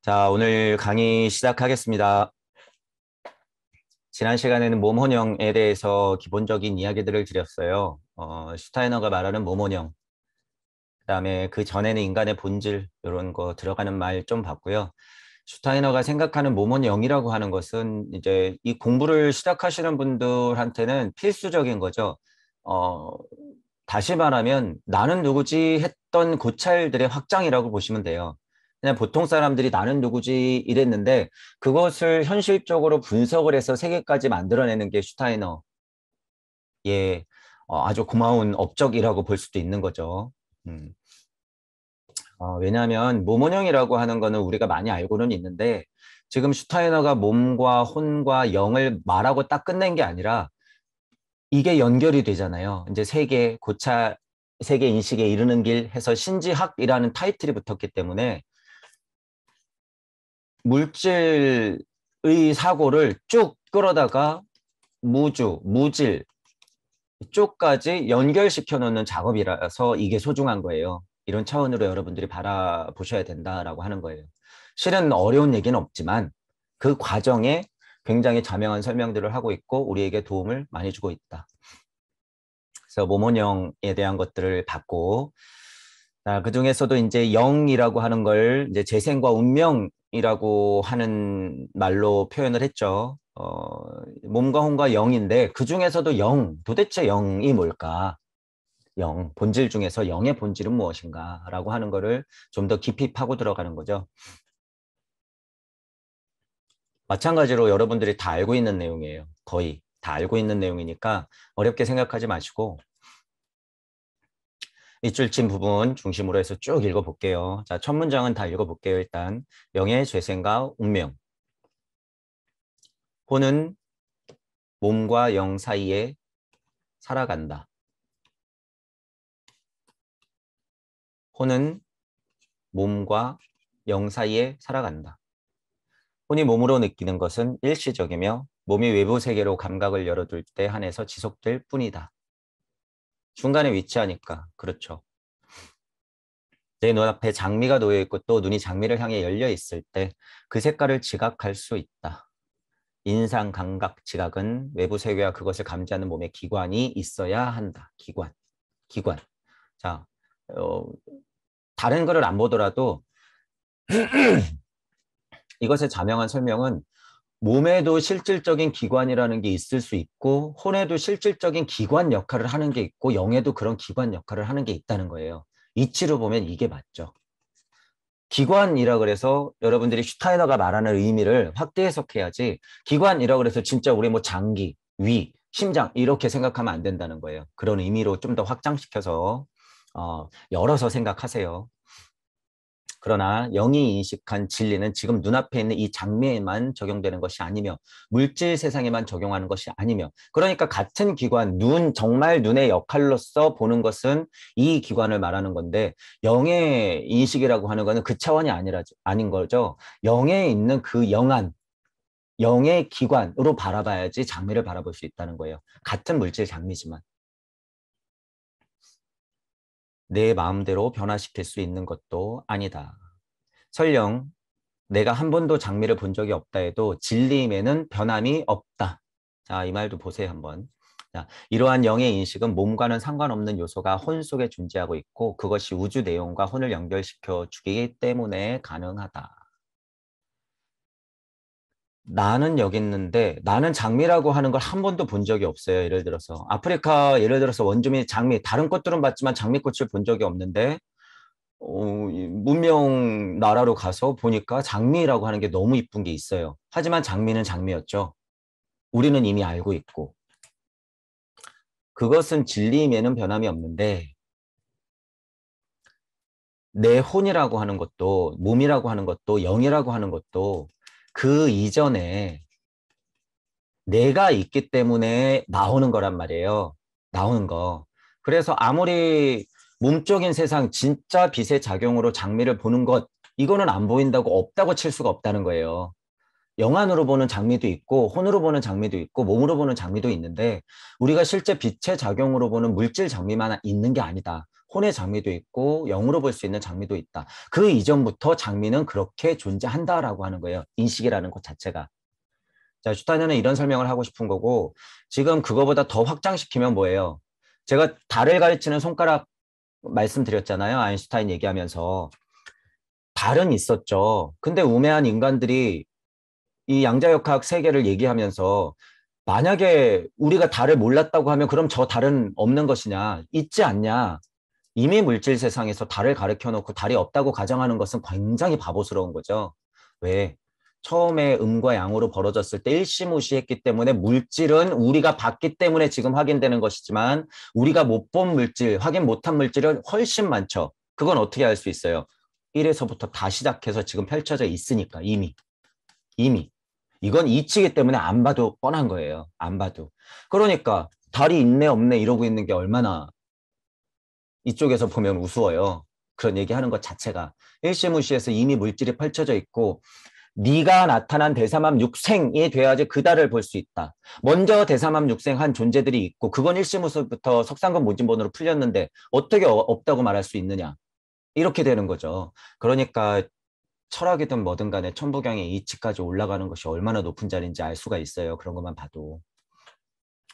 자, 오늘 강의 시작하겠습니다. 지난 시간에는 몸혼영에 대해서 기본적인 이야기들을 드렸어요. 어, 슈타이너가 말하는 몸혼영, 그 다음에 그 전에는 인간의 본질 이런 거 들어가는 말 좀 봤고요. 슈타이너가 생각하는 모먼 영이라고 하는 것은 이제 이 공부를 시작하시는 분들한테는 필수적인 거죠. 어, 다시 말하면 나는 누구지 했던 고찰들의 확장이라고 보시면 돼요. 그냥 보통 사람들이 나는 누구지 이랬는데 그것을 현실적으로 분석을 해서 세계까지 만들어내는 게 슈타이너. 예, 어, 아주 고마운 업적이라고 볼 수도 있는 거죠. 음. 어, 왜냐하면 모모형이라고 하는 거는 우리가 많이 알고는 있는데 지금 슈타이너가 몸과 혼과 영을 말하고 딱 끝낸 게 아니라 이게 연결이 되잖아요. 이제 세계 고차 세계 인식에 이르는 길 해서 신지학이라는 타이틀이 붙었기 때문에 물질의 사고를 쭉 끌어다가 무주, 무질 쪽까지 연결시켜 놓는 작업이라서 이게 소중한 거예요. 이런 차원으로 여러분들이 바라보셔야 된다라고 하는 거예요. 실은 어려운 얘기는 없지만 그 과정에 굉장히 자명한 설명들을 하고 있고 우리에게 도움을 많이 주고 있다. 그래서 모모영에 대한 것들을 받고 아, 그 중에서도 이제 영이라고 하는 걸 이제 재생과 운명이라고 하는 말로 표현을 했죠. 어, 몸과 혼과 영인데 그 중에서도 영 도대체 영이 뭘까? 영, 본질 중에서 영의 본질은 무엇인가라고 하는 것을 좀 더 깊이 파고 들어가는 거죠. 마찬가지로 여러분들이 다 알고 있는 내용이에요. 거의 다 알고 있는 내용이니까 어렵게 생각하지 마시고 밑줄 친 부분 중심으로 해서 쭉 읽어볼게요. 자, 첫 문장은 다 읽어볼게요. 일단 영의 죄생과 운명 혼은 몸과 영 사이에 살아간다. 혼은 몸과 영 사이에 살아간다. 혼이 몸으로 느끼는 것은 일시적이며 몸이 외부 세계로 감각을 열어둘 때 한해서 지속될 뿐이다. 중간에 위치하니까 그렇죠. 내 눈앞에 장미가 놓여 있고 또 눈이 장미를 향해 열려 있을 때 그 색깔을 지각할 수 있다. 인상 감각 지각은 외부 세계와 그것을 감지하는 몸의 기관이 있어야 한다. 기관. 기관. 자, 어, 다른 거를 안 보더라도 이것의 자명한 설명은 몸에도 실질적인 기관이라는 게 있을 수 있고 혼에도 실질적인 기관 역할을 하는 게 있고 영에도 그런 기관 역할을 하는 게 있다는 거예요. 이치로 보면 이게 맞죠. 기관이라 그래서 여러분들이 슈타이너가 말하는 의미를 확대 해석해야지 기관이라 그래서 진짜 우리 뭐 장기, 위, 심장 이렇게 생각하면 안 된다는 거예요. 그런 의미로 좀 더 확장시켜서 어, 열어서 생각하세요. 그러나 영이 인식한 진리는 지금 눈앞에 있는 이 장미에만 적용되는 것이 아니며 물질 세상에만 적용하는 것이 아니며 그러니까 같은 기관 눈 정말 눈의 역할로서 보는 것은 이 기관을 말하는 건데 영의 인식이라고 하는 것은 그 차원이 아니라 아닌 거죠. 영에 있는 그 영안 영의 기관으로 바라봐야지 장미를 바라볼 수 있다는 거예요. 같은 물질 장미지만. 내 마음대로 변화시킬 수 있는 것도 아니다. 설령 내가 한 번도 장미를 본 적이 없다 해도 진리임에는 변함이 없다. 자, 이 말도 보세요 한번. 자, 이러한 영의 인식은 몸과는 상관없는 요소가 혼 속에 존재하고 있고 그것이 우주 내용과 혼을 연결시켜 주기 때문에 가능하다. 나는 여기 있는데 나는 장미라고 하는 걸 한 번도 본 적이 없어요. 예를 들어서 아프리카 예를 들어서 원주민 장미 다른 꽃들은 봤지만 장미꽃을 본 적이 없는데 어, 문명 나라로 가서 보니까 장미라고 하는 게 너무 이쁜 게 있어요. 하지만 장미는 장미였죠. 우리는 이미 알고 있고 그것은 진리임에는 변함이 없는데 내 혼이라고 하는 것도 몸이라고 하는 것도 영이라고 하는 것도 그 이전에 내가 있기 때문에 나오는 거란 말이에요. 나오는 거. 그래서 아무리 몸적인 세상 진짜 빛의 작용으로 장미를 보는 것 이거는 안 보인다고 없다고 칠 수가 없다는 거예요. 영안으로 보는 장미도 있고 혼으로 보는 장미도 있고 몸으로 보는 장미도 있는데 우리가 실제 빛의 작용으로 보는 물질 장미만 있는 게 아니다. 혼의 장미도 있고 영으로 볼 수 있는 장미도 있다. 그 이전부터 장미는 그렇게 존재한다라고 하는 거예요. 인식이라는 것 자체가. 자, 슈타인은 이런 설명을 하고 싶은 거고 지금 그거보다 더 확장시키면 뭐예요? 제가 달을 가르치는 손가락 말씀드렸잖아요. 아인슈타인 얘기하면서 달은 있었죠. 근데 우매한 인간들이 이 양자역학 세계를 얘기하면서 만약에 우리가 달을 몰랐다고 하면 그럼 저 달은 없는 것이냐 있지 않냐 이미 물질 세상에서 달을 가르켜 놓고 달이 없다고 가정하는 것은 굉장히 바보스러운 거죠. 왜? 처음에 음과 양으로 벌어졌을 때 일시무시했기 때문에 물질은 우리가 봤기 때문에 지금 확인되는 것이지만 우리가 못 본 물질, 확인 못한 물질은 훨씬 많죠. 그건 어떻게 알 수 있어요? 1에서부터 다 시작해서 지금 펼쳐져 있으니까 이미. 이미. 이건 이치기 때문에 안 봐도 뻔한 거예요. 안 봐도. 그러니까 달이 있네 없네 이러고 있는 게 얼마나 이쪽에서 보면 우스워요. 그런 얘기하는 것 자체가 일시무시에서 이미 물질이 펼쳐져 있고 네가 나타난 대사합 육생이 돼야지 그달을 볼수 있다. 먼저 대사합 육생한 존재들이 있고 그건 일시무수부터 석상권 모진본으로 풀렸는데 어떻게 어, 없다고 말할 수 있느냐. 이렇게 되는 거죠. 그러니까 철학이든 뭐든 간에 천부경의 이치까지 올라가는 것이 얼마나 높은 자리인지 알 수가 있어요. 그런 것만 봐도.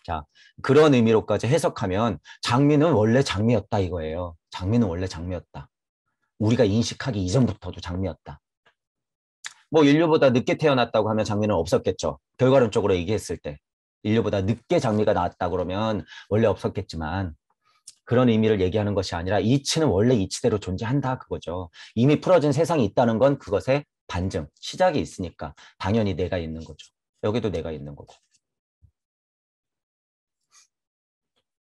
자, 그런 의미로까지 해석하면 장미는 원래 장미였다 이거예요. 장미는 원래 장미였다. 우리가 인식하기 이전부터도 장미였다. 뭐 인류보다 늦게 태어났다고 하면 장미는 없었겠죠. 결과론적으로 얘기했을 때. 인류보다 늦게 장미가 나왔다 그러면 원래 없었겠지만 그런 의미를 얘기하는 것이 아니라 이치는 원래 이치대로 존재한다 그거죠. 이미 풀어진 세상이 있다는 건 그것의 반증, 시작이 있으니까 당연히 내가 있는 거죠. 여기도 내가 있는 거고.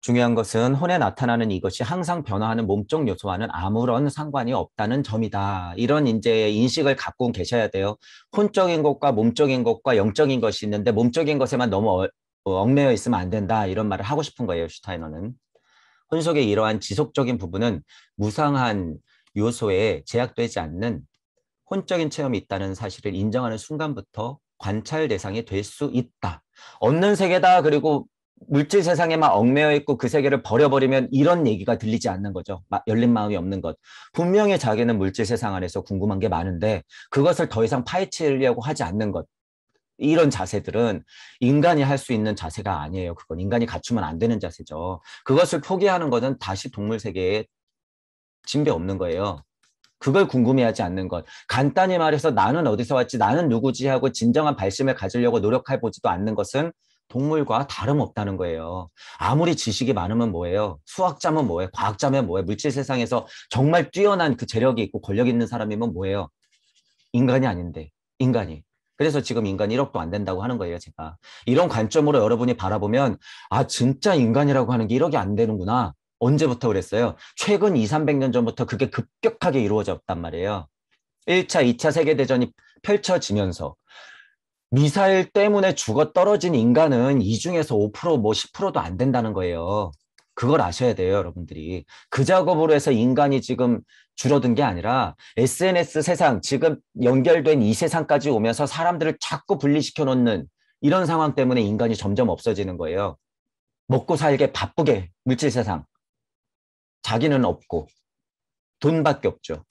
중요한 것은 혼에 나타나는 이것이 항상 변화하는 몸적 요소와는 아무런 상관이 없다는 점이다. 이런 이제 인식을 갖고 계셔야 돼요. 혼적인 것과 몸적인 것과 영적인 것이 있는데 몸적인 것에만 너무 어, 얽매여 있으면 안 된다. 이런 말을 하고 싶은 거예요. 슈타이너는. 혼속의 이러한 지속적인 부분은 무상한 요소에 제약되지 않는 혼적인 체험이 있다는 사실을 인정하는 순간부터 관찰 대상이 될 수 있다. 없는 세계다. 그리고 물질 세상에만 얽매여 있고 그 세계를 버려버리면 이런 얘기가 들리지 않는 거죠. 열린 마음이 없는 것. 분명히 자기는 물질 세상 안에서 궁금한 게 많은데 그것을 더 이상 파헤치려고 하지 않는 것. 이런 자세들은 인간이 할 수 있는 자세가 아니에요. 그건 인간이 갖추면 안 되는 자세죠. 그것을 포기하는 것은 다시 동물 세계에 진배 없는 거예요. 그걸 궁금해하지 않는 것. 간단히 말해서 나는 어디서 왔지, 나는 누구지 하고 진정한 발심을 가지려고 노력해보지도 않는 것은 동물과 다름없다는 거예요. 아무리 지식이 많으면 뭐예요? 수학자면 뭐예요? 과학자면 뭐예요? 물질 세상에서 정말 뛰어난 그 재력이 있고 권력 이 있는 사람이면 뭐예요? 인간이 아닌데, 인간이. 그래서 지금 인간 이 1억도 안 된다고 하는 거예요, 제가. 이런 관점으로 여러분이 바라보면, 아, 진짜 인간이라고 하는 게 1억이 안 되는구나. 언제부터 그랬어요? 최근 2, 300년 전부터 그게 급격하게 이루어졌단 말이에요. 1차, 2차 세계대전이 펼쳐지면서 미사일 때문에 죽어 떨어진 인간은 이 중에서 5%뭐 10%도 안 된다는 거예요. 그걸 아셔야 돼요, 여러분들이. 그 작업으로 해서 인간이 지금 줄어든 게 아니라 SNS 세상, 지금 연결된 이 세상까지 오면서 사람들을 자꾸 분리시켜 놓는 이런 상황 때문에 인간이 점점 없어지는 거예요. 먹고 살게 바쁘게 물질 세상. 자기는 없고 돈밖에 없죠.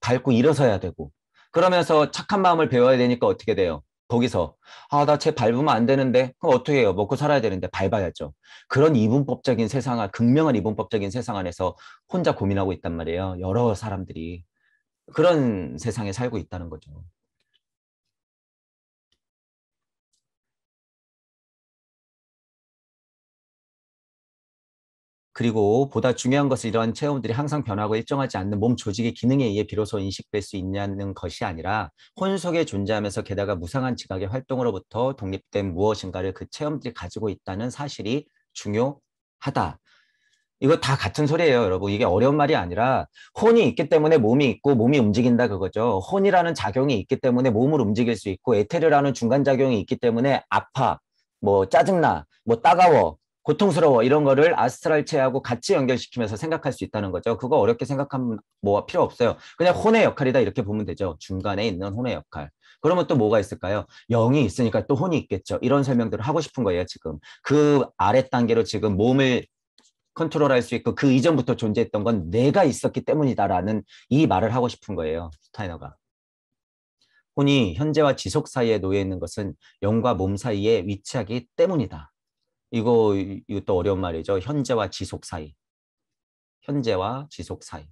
밟고 일어서야 되고 그러면서 착한 마음을 배워야 되니까 어떻게 돼요? 거기서 아 나 쟤 밟으면 안 되는데 그럼 어떻게 해요 먹고 살아야 되는데 밟아야죠 그런 이분법적인 세상 안 극명한 이분법적인 세상 안에서 혼자 고민하고 있단 말이에요 여러 사람들이 그런 세상에 살고 있다는 거죠 그리고 보다 중요한 것은 이러한 체험들이 항상 변하고 일정하지 않는 몸 조직의 기능에 의해 비로소 인식될 수 있냐는 것이 아니라 혼석에 존재하면서 게다가 무상한 지각의 활동으로부터 독립된 무엇인가를 그 체험들이 가지고 있다는 사실이 중요하다. 이거 다 같은 소리예요, 여러분. 이게 어려운 말이 아니라 혼이 있기 때문에 몸이 있고 몸이 움직인다 그거죠. 혼이라는 작용이 있기 때문에 몸을 움직일 수 있고 에테르라는 중간 작용이 있기 때문에 아파, 뭐 짜증나, 뭐 따가워, 고통스러워 이런 거를 아스트랄체하고 같이 연결시키면서 생각할 수 있다는 거죠. 그거 어렵게 생각하면 뭐 필요 없어요. 그냥 혼의 역할이다 이렇게 보면 되죠. 중간에 있는 혼의 역할. 그러면 또 뭐가 있을까요? 영이 있으니까 또 혼이 있겠죠. 이런 설명들을 하고 싶은 거예요, 지금. 그 아래 단계로 지금 몸을 컨트롤할 수 있고 그 이전부터 존재했던 건 내가 있었기 때문이다라는 이 말을 하고 싶은 거예요, 스타이너가. 혼이 현재와 지속 사이에 놓여 있는 것은 영과 몸 사이에 위치하기 때문이다. 이거 이것도 어려운 말이죠. 현재와 지속 사이. 현재와 지속 사이.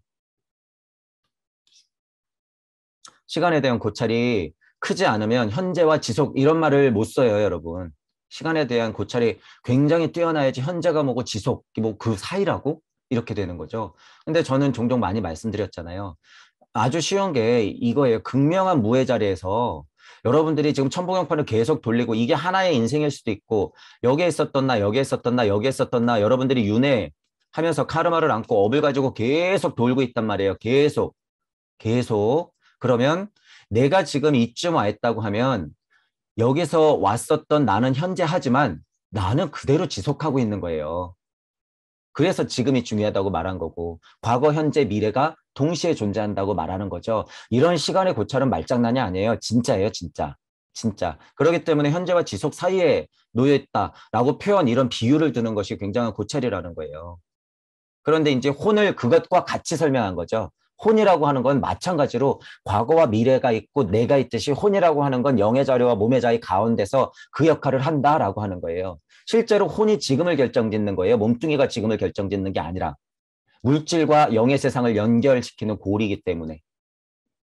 시간에 대한 고찰이 크지 않으면 현재와 지속 이런 말을 못 써요, 여러분. 시간에 대한 고찰이 굉장히 뛰어나야지 현재가 뭐고 지속 뭐 그 사이라고 이렇게 되는 거죠. 근데 저는 종종 많이 말씀드렸잖아요. 아주 쉬운 게 이거예요. 극명한 무의 자리에서 여러분들이 지금 천부경판을 계속 돌리고 이게 하나의 인생일 수도 있고 여기에 있었던 나 여기에 있었던 나 여기에 있었던 나 여러분들이 윤회 하면서 카르마를 안고 업을 가지고 계속 돌고 있단 말이에요. 계속 계속 그러면 내가 지금 이쯤 와 있다고 하면 여기서 왔었던 나는 현재 하지만 나는 그대로 지속하고 있는 거예요. 그래서 지금이 중요하다고 말한 거고 과거, 현재, 미래가 동시에 존재한다고 말하는 거죠. 이런 시간의 고찰은 말장난이 아니에요. 진짜예요, 진짜. 진짜. 그렇기 때문에 현재와 지속 사이에 놓여 있다라고 표현 이런 비유를 드는 것이 굉장한 고찰이라는 거예요. 그런데 이제 혼을 그것과 같이 설명한 거죠. 혼이라고 하는 건 마찬가지로 과거와 미래가 있고 내가 있듯이 혼이라고 하는 건 영의 자료와 몸의 자의 가운데서 그 역할을 한다라고 하는 거예요. 실제로 혼이 지금을 결정짓는 거예요. 몸뚱이가 지금을 결정짓는 게 아니라 물질과 영의 세상을 연결시키는 고리이기 때문에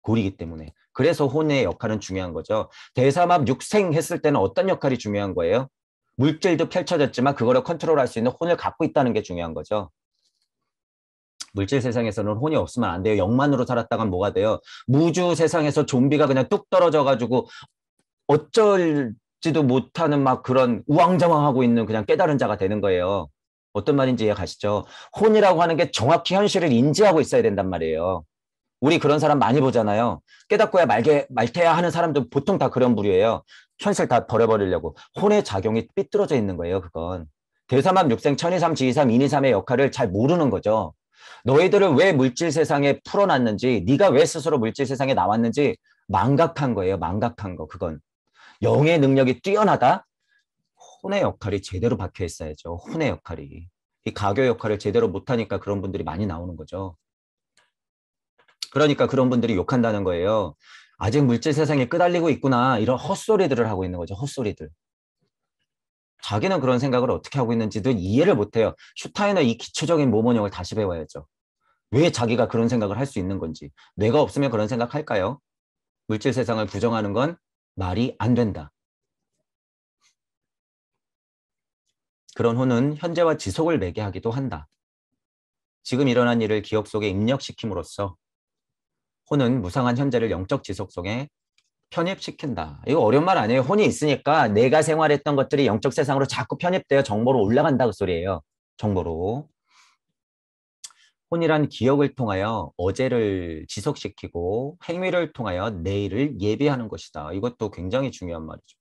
고리이기 때문에 그래서 혼의 역할은 중요한 거죠. 대사막 육생 했을 때는 어떤 역할이 중요한 거예요? 물질도 펼쳐졌지만 그거를 컨트롤할 수 있는 혼을 갖고 있다는 게 중요한 거죠. 물질 세상에서는 혼이 없으면 안 돼요. 영만으로 살았다간 뭐가 돼요? 무주 세상에서 좀비가 그냥 뚝 떨어져가지고 어쩔 지도 못하는 막 그런 우왕좌왕하고 있는 그냥 깨달은 자가 되는 거예요. 어떤 말인지 이해 가시죠? 혼이라고 하는 게 정확히 현실을 인지하고 있어야 된단 말이에요. 우리 그런 사람 많이 보잖아요. 깨닫고야 말게, 말태야 하는 사람도 보통 다 그런 부류예요. 현실 다 버려버리려고. 혼의 작용이 삐뚤어져 있는 거예요, 그건. 대사만 육생 천이삼 지이삼 인이삼의 역할을 잘 모르는 거죠. 너희들을 왜 물질 세상에 풀어놨는지, 네가 왜 스스로 물질 세상에 나왔는지 망각한 거예요, 망각한 거, 그건. 영의 능력이 뛰어나다. 혼의 역할이 제대로 박혀 있어야죠. 혼의 역할이. 이 가교 역할을 제대로 못하니까 그런 분들이 많이 나오는 거죠. 그러니까 그런 분들이 욕한다는 거예요. 아직 물질 세상에 끄달리고 있구나. 이런 헛소리들을 하고 있는 거죠. 헛소리들. 자기는 그런 생각을 어떻게 하고 있는지도 이해를 못해요. 슈타이너의 이 기초적인 모모형을 다시 배워야죠. 왜 자기가 그런 생각을 할 수 있는 건지. 뇌가 없으면 그런 생각 할까요? 물질 세상을 부정하는 건 말이 안 된다. 그런 혼은 현재와 지속을 매게 하기도 한다. 지금 일어난 일을 기억 속에 입력시킴으로써 혼은 무상한 현재를 영적 지속 속에 편입시킨다. 이거 어려운 말 아니에요. 혼이 있으니까 내가 생활했던 것들이 영적 세상으로 자꾸 편입되어 정보로 올라간다 그 소리예요. 정보로. 혼이란 기억을 통하여 어제를 지속시키고 행위를 통하여 내일을 예비하는 것이다. 이것도 굉장히 중요한 말이죠.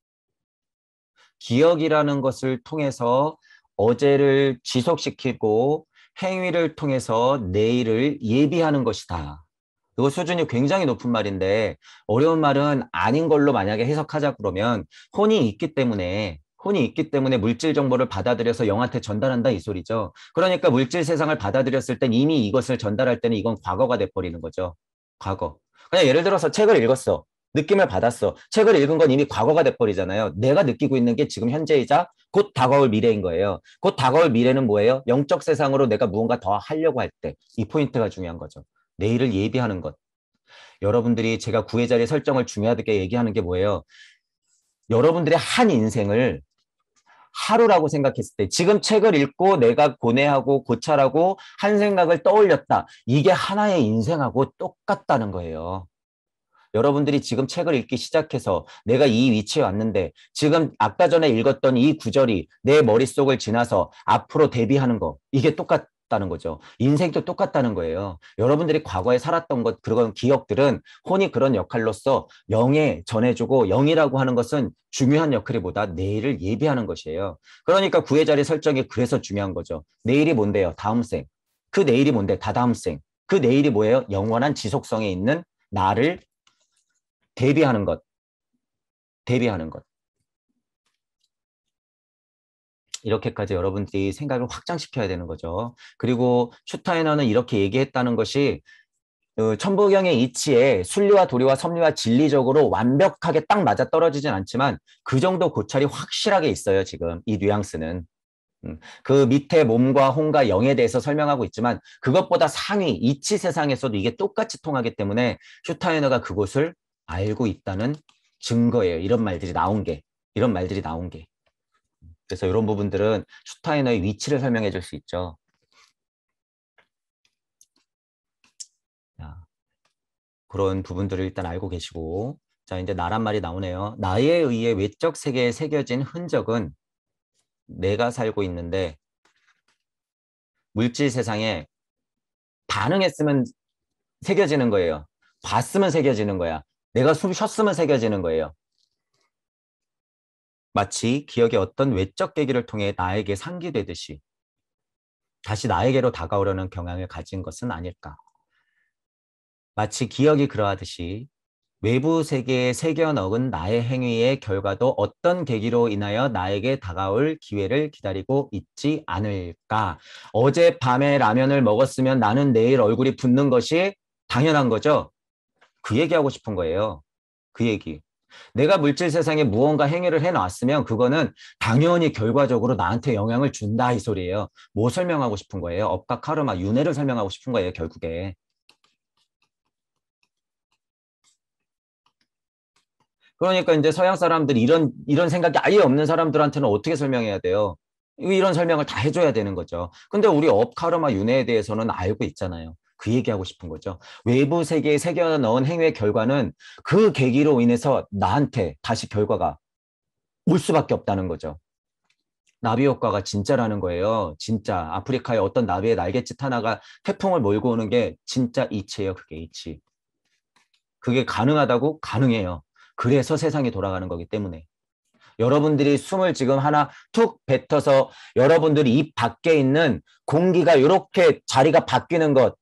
기억이라는 것을 통해서 어제를 지속시키고 행위를 통해서 내일을 예비하는 것이다. 이거 수준이 굉장히 높은 말인데 어려운 말은 아닌 걸로 만약에 해석하자 그러면 혼이 있기 때문에 혼이 있기 때문에 물질 정보를 받아들여서 영한테 전달한다 이 소리죠. 그러니까 물질 세상을 받아들였을 땐 이미 이것을 전달할 때는 이건 과거가 돼버리는 거죠. 과거. 그냥 예를 들어서 책을 읽었어. 느낌을 받았어. 책을 읽은 건 이미 과거가 돼버리잖아요. 내가 느끼고 있는 게 지금 현재이자 곧 다가올 미래인 거예요. 곧 다가올 미래는 뭐예요? 영적 세상으로 내가 무언가 더 하려고 할 때 이 포인트가 중요한 거죠. 내일을 예비하는 것. 여러분들이 제가 구애자리 설정을 중요하게 얘기하는 게 뭐예요? 여러분들의 한 인생을 하루라고 생각했을 때 지금 책을 읽고 내가 고뇌하고 고찰하고 한 생각을 떠올렸다. 이게 하나의 인생하고 똑같다는 거예요. 여러분들이 지금 책을 읽기 시작해서 내가 이 위치에 왔는데 지금 아까 전에 읽었던 이 구절이 내 머릿속을 지나서 앞으로 대비하는 거 이게 똑같 다는 거죠. 인생도 똑같다는 거예요. 여러분들이 과거에 살았던 것, 그런 기억들은 혼이 그런 역할로서 영에 전해주고 영이라고 하는 것은 중요한 역할이보다 내일을 예비하는 것이에요. 그러니까 구의 자리 설정이 그래서 중요한 거죠. 내일이 뭔데요? 다음 생. 그 내일이 뭔데? 다다음 생. 그 내일이 뭐예요? 영원한 지속성에 있는 나를 대비하는 것. 대비하는 것. 이렇게까지 여러분들이 생각을 확장시켜야 되는 거죠. 그리고 슈타이너는 이렇게 얘기했다는 것이 그 천부경의 이치에 순리와 도리와 섭리와 진리적으로 완벽하게 딱 맞아 떨어지진 않지만 그 정도 고찰이 확실하게 있어요. 지금 이 뉘앙스는. 음, 그 밑에 몸과 혼과 영에 대해서 설명하고 있지만 그것보다 상위 이치 세상에서도 이게 똑같이 통하기 때문에 슈타이너가 그곳을 알고 있다는 증거예요. 이런 말들이 나온 게 이런 말들이 나온 게 그래서 이런 부분들은 슈타이너의 위치를 설명해 줄 수 있죠. 그런 부분들을 일단 알고 계시고 자 이제 나란 말이 나오네요. 나에 의해 외적 세계에 새겨진 흔적은 내가 살고 있는데 물질 세상에 반응했으면 새겨지는 거예요. 봤으면 새겨지는 거야. 내가 숨 쉬었으면 새겨지는 거예요. 마치 기억의 어떤 외적 계기를 통해 나에게 상기되듯이 다시 나에게로 다가오려는 경향을 가진 것은 아닐까. 마치 기억이 그러하듯이 외부 세계에 새겨 넣은 나의 행위의 결과도 어떤 계기로 인하여 나에게 다가올 기회를 기다리고 있지 않을까. 어젯밤에 라면을 먹었으면 나는 내일 얼굴이 붓는 것이 당연한 거죠. 그 얘기하고 싶은 거예요. 그 얘기. 내가 물질 세상에 무언가 행위를 해놨으면 그거는 당연히 결과적으로 나한테 영향을 준다 이 소리예요. 뭐 설명하고 싶은 거예요? 업과 카르마, 윤회를 설명하고 싶은 거예요. 결국에. 그러니까 이제 서양 사람들이 런 이런 생각이 아예 없는 사람들한테는 어떻게 설명해야 돼요? 이런 설명을 다 해줘야 되는 거죠. 근데 우리 업카르마 윤회에 대해서는 알고 있잖아요. 그 얘기하고 싶은 거죠. 외부 세계에 새겨 넣은 행위의 결과는 그 계기로 인해서 나한테 다시 결과가 올 수밖에 없다는 거죠. 나비 효과가 진짜라는 거예요. 진짜 아프리카의 어떤 나비의 날갯짓 하나가 태풍을 몰고 오는 게 진짜 이치예요. 그게 이치. 그게 가능하다고 가능해요. 그래서 세상이 돌아가는 거기 때문에. 여러분들이 숨을 지금 하나 툭 뱉어서 여러분들이 입 밖에 있는 공기가 이렇게 자리가 바뀌는 것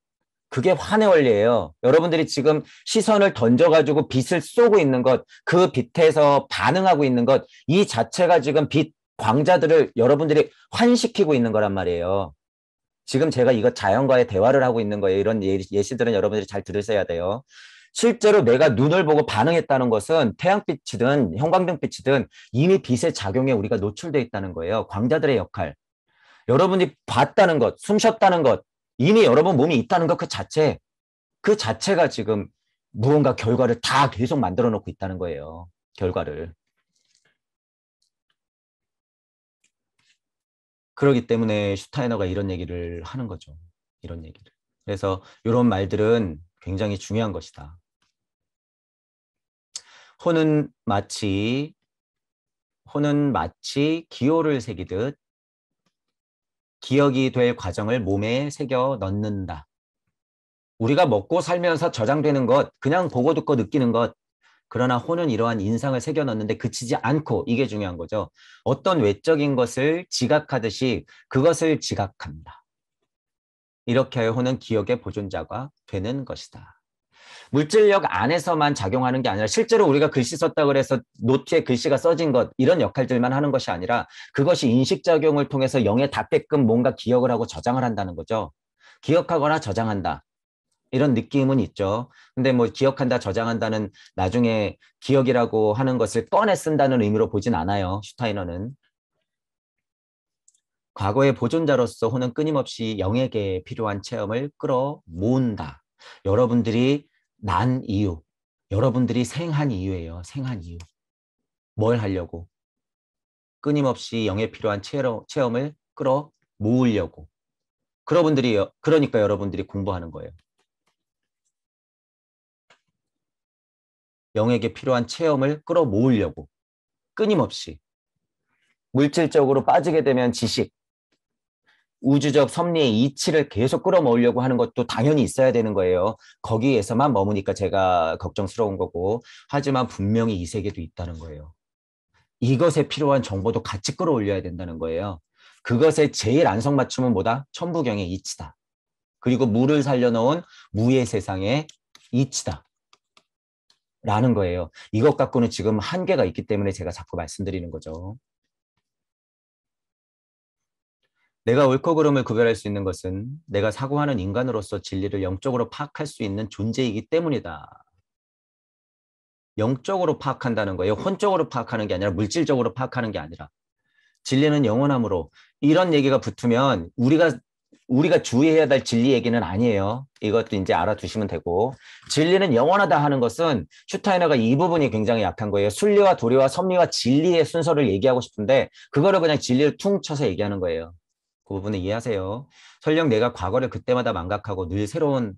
그게 환의 원리예요. 여러분들이 지금 시선을 던져가지고 빛을 쏘고 있는 것, 그 빛에서 반응하고 있는 것, 이 자체가 지금 빛 광자들을 여러분들이 환시키고 있는 거란 말이에요. 지금 제가 이거 자연과의 대화를 하고 있는 거예요. 이런 예, 예시들은 여러분들이 잘 들으셔야 돼요. 실제로 내가 눈을 보고 반응했다는 것은 태양빛이든 형광등빛이든 이미 빛의 작용에 우리가 노출되어 있다는 거예요. 광자들의 역할. 여러분이 봤다는 것, 숨 쉬었다는 것, 이미 여러분 몸이 있다는 것 그 자체, 그 자체가 지금 무언가 결과를 다 계속 만들어 놓고 있다는 거예요. 결과를. 그러기 때문에 슈타이너가 이런 얘기를 하는 거죠. 이런 얘기를. 그래서 이런 말들은 굉장히 중요한 것이다. 혼은 마치 혼은 마치 기호를 새기듯 기억이 될 과정을 몸에 새겨 넣는다. 우리가 먹고 살면서 저장되는 것, 그냥 보고 듣고 느끼는 것, 그러나 혼은 이러한 인상을 새겨 넣는데 그치지 않고 이게 중요한 거죠. 어떤 외적인 것을 지각하듯이 그것을 지각합니다. 이렇게 혼은 기억의 보존자가 되는 것이다. 물질력 안에서만 작용하는 게 아니라 실제로 우리가 글씨 썼다 그래서 노트에 글씨가 써진 것 이런 역할들만 하는 것이 아니라 그것이 인식 작용을 통해서 영에 닿게끔 뭔가 기억을 하고 저장을 한다는 거죠. 기억하거나 저장한다. 이런 느낌은 있죠. 근데 뭐 기억한다, 저장한다는 나중에 기억이라고 하는 것을 꺼내 쓴다는 의미로 보진 않아요. 슈타이너는. 과거의 보존자로서 호는 끊임없이 영에게 필요한 체험을 끌어 모은다. 여러분들이 난 이유. 여러분들이 생한 이유예요. 생한 이유. 뭘 하려고? 끊임없이 영에 필요한 체험을 끌어 모으려고. 그러분들이, 그러니까 여러분들이 공부하는 거예요. 영에게 필요한 체험을 끌어 모으려고. 끊임없이. 물질적으로 빠지게 되면 지식, 우주적 섭리의 이치를 계속 끌어모으려고 하는 것도 당연히 있어야 되는 거예요. 거기에서만 머무니까 제가 걱정스러운 거고, 하지만 분명히 이 세계도 있다는 거예요. 이것에 필요한 정보도 같이 끌어올려야 된다는 거예요. 그것의 제일 안성맞춤은 뭐다? 천부경의 이치다. 그리고 물을 살려놓은 무의 세상의 이치다. 라는 거예요. 이것 갖고는 지금 한계가 있기 때문에 제가 자꾸 말씀드리는 거죠. 내가 옳고 그름을 구별할 수 있는 것은 내가 사고하는 인간으로서 진리를 영적으로 파악할 수 있는 존재이기 때문이다. 영적으로 파악한다는 거예요. 혼적으로 파악하는 게 아니라 물질적으로 파악하는 게 아니라 진리는 영원함으로 이런 얘기가 붙으면 우리가 우리가 주의해야 될 진리 얘기는 아니에요. 이것도 이제 알아두시면 되고 진리는 영원하다 하는 것은 슈타이너가 이 부분이 굉장히 약한 거예요. 순리와 도리와 섭리와 진리의 순서를 얘기하고 싶은데 그거를 그냥 진리를 퉁 쳐서 얘기하는 거예요. 그 부분은 이해하세요. 설령 내가 과거를 그때마다 망각하고 늘 새로운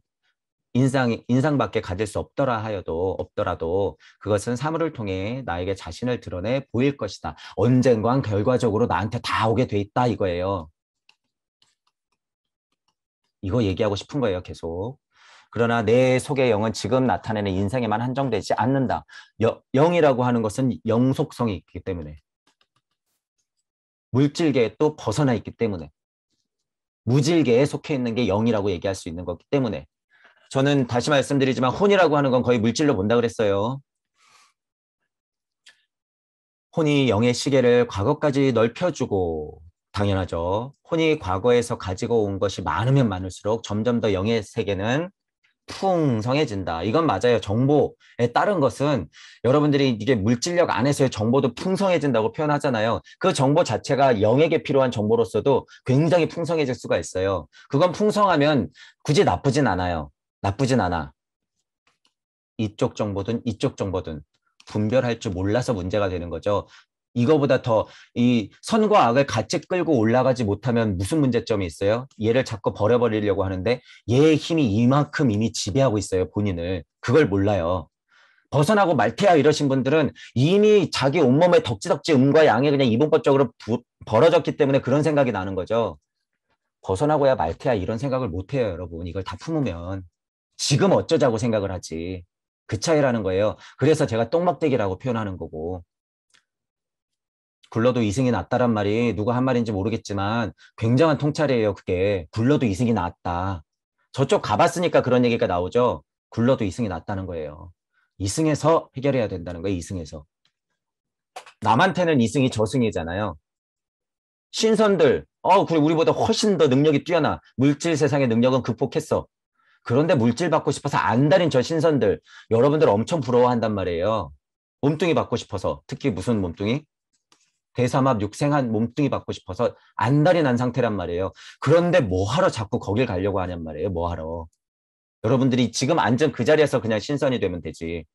인상, 인상밖에 가질 수 없더라 하여도, 없더라도 그것은 사물을 통해 나에게 자신을 드러내 보일 것이다. 언젠간 결과적으로 나한테 다 오게 돼 있다 이거예요. 이거 얘기하고 싶은 거예요, 계속. 그러나 내 속의 영은 지금 나타내는 인상에만 한정되지 않는다. 여, 영이라고 하는 것은 영속성이 있기 때문에 물질계에 또 벗어나 있기 때문에 무질계에 속해 있는 게 영이라고 얘기할 수 있는 거기 때문에 저는 다시 말씀드리지만 혼이라고 하는 건 거의 물질로 본다 그랬어요. 혼이 영의 시계를 과거까지 넓혀주고 당연하죠. 혼이 과거에서 가지고 온 것이 많으면 많을수록 점점 더 영의 세계는 풍성해진다. 이건 맞아요. 정보에 따른 것은 여러분들이 이게 물질력 안에서의 정보도 풍성해진다고 표현하잖아요. 그 정보 자체가 영에게 필요한 정보로서도 굉장히 풍성해질 수가 있어요. 그건 풍성하면 굳이 나쁘진 않아요. 나쁘진 않아. 이쪽 정보든 이쪽 정보든 분별할 줄 몰라서 문제가 되는 거죠. 이거보다 더 이 선과 악을 같이 끌고 올라가지 못하면 무슨 문제점이 있어요? 얘를 자꾸 버려버리려고 하는데 얘의 힘이 이만큼 이미 지배하고 있어요, 본인을. 그걸 몰라요. 벗어나고 말태야 이러신 분들은 이미 자기 온몸에 덕지덕지 음과 양이 그냥 이분법적으로 부, 벌어졌기 때문에 그런 생각이 나는 거죠. 벗어나고야 말태야 이런 생각을 못해요, 여러분. 이걸 다 품으면. 지금 어쩌자고 생각을 하지. 그 차이라는 거예요. 그래서 제가 똥막대기라고 표현하는 거고. 불러도 이승이 났다란 말이 누가 한 말인지 모르겠지만 굉장한 통찰이에요. 그게 불러도 이승이 났다 저쪽 가봤으니까 그런 얘기가 나오죠. 굴러도 이승이 낫다는 거예요. 이승에서 해결해야 된다는 거예요. 이승에서. 남한테는 이승이 저승이잖아요. 신선들, 어, 그래 우리보다 훨씬 더 능력이 뛰어나. 물질 세상의 능력은 극복했어. 그런데 물질 받고 싶어서 안달인 저 신선들, 여러분들 엄청 부러워한단 말이에요. 몸뚱이 받고 싶어서. 특히 무슨 몸뚱이? 대사막 육생한 몸뚱이 받고 싶어서 안달이 난 상태란 말이에요. 그런데 뭐하러 자꾸 거길 가려고 하냔 말이에요. 뭐하러. 여러분들이 지금 앉은 그 자리에서 그냥 신선이 되면 되지.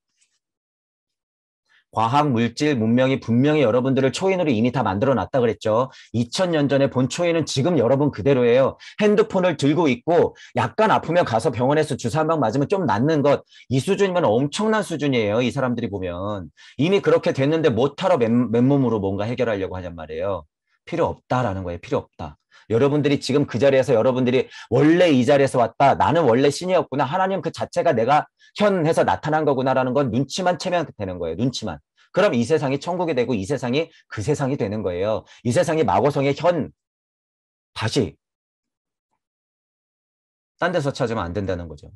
과학, 물질, 문명이 분명히 여러분들을 초인으로 이미 다 만들어 놨다 그랬죠. 2000년 전에 본 초인은 지금 여러분 그대로예요. 핸드폰을 들고 있고 약간 아프면 가서 병원에서 주사 한 방 맞으면 좀 낫는 것. 이 수준이면 엄청난 수준이에요. 이 사람들이 보면. 이미 그렇게 됐는데 못하러 맨, 맨몸으로 뭔가 해결하려고 하냔 말이에요. 필요 없다라는 거예요. 필요 없다. 여러분들이 지금 그 자리에서 여러분들이 원래 이 자리에서 왔다. 나는 원래 신이었구나. 하나님 그 자체가 내가 현해서 나타난 거구나라는 건 눈치만 채면 되는 거예요. 눈치만. 그럼 이 세상이 천국이 되고 이 세상이 그 세상이 되는 거예요. 이 세상이 마고성의 현 다시 딴 데서 찾으면 안 된다는 거죠.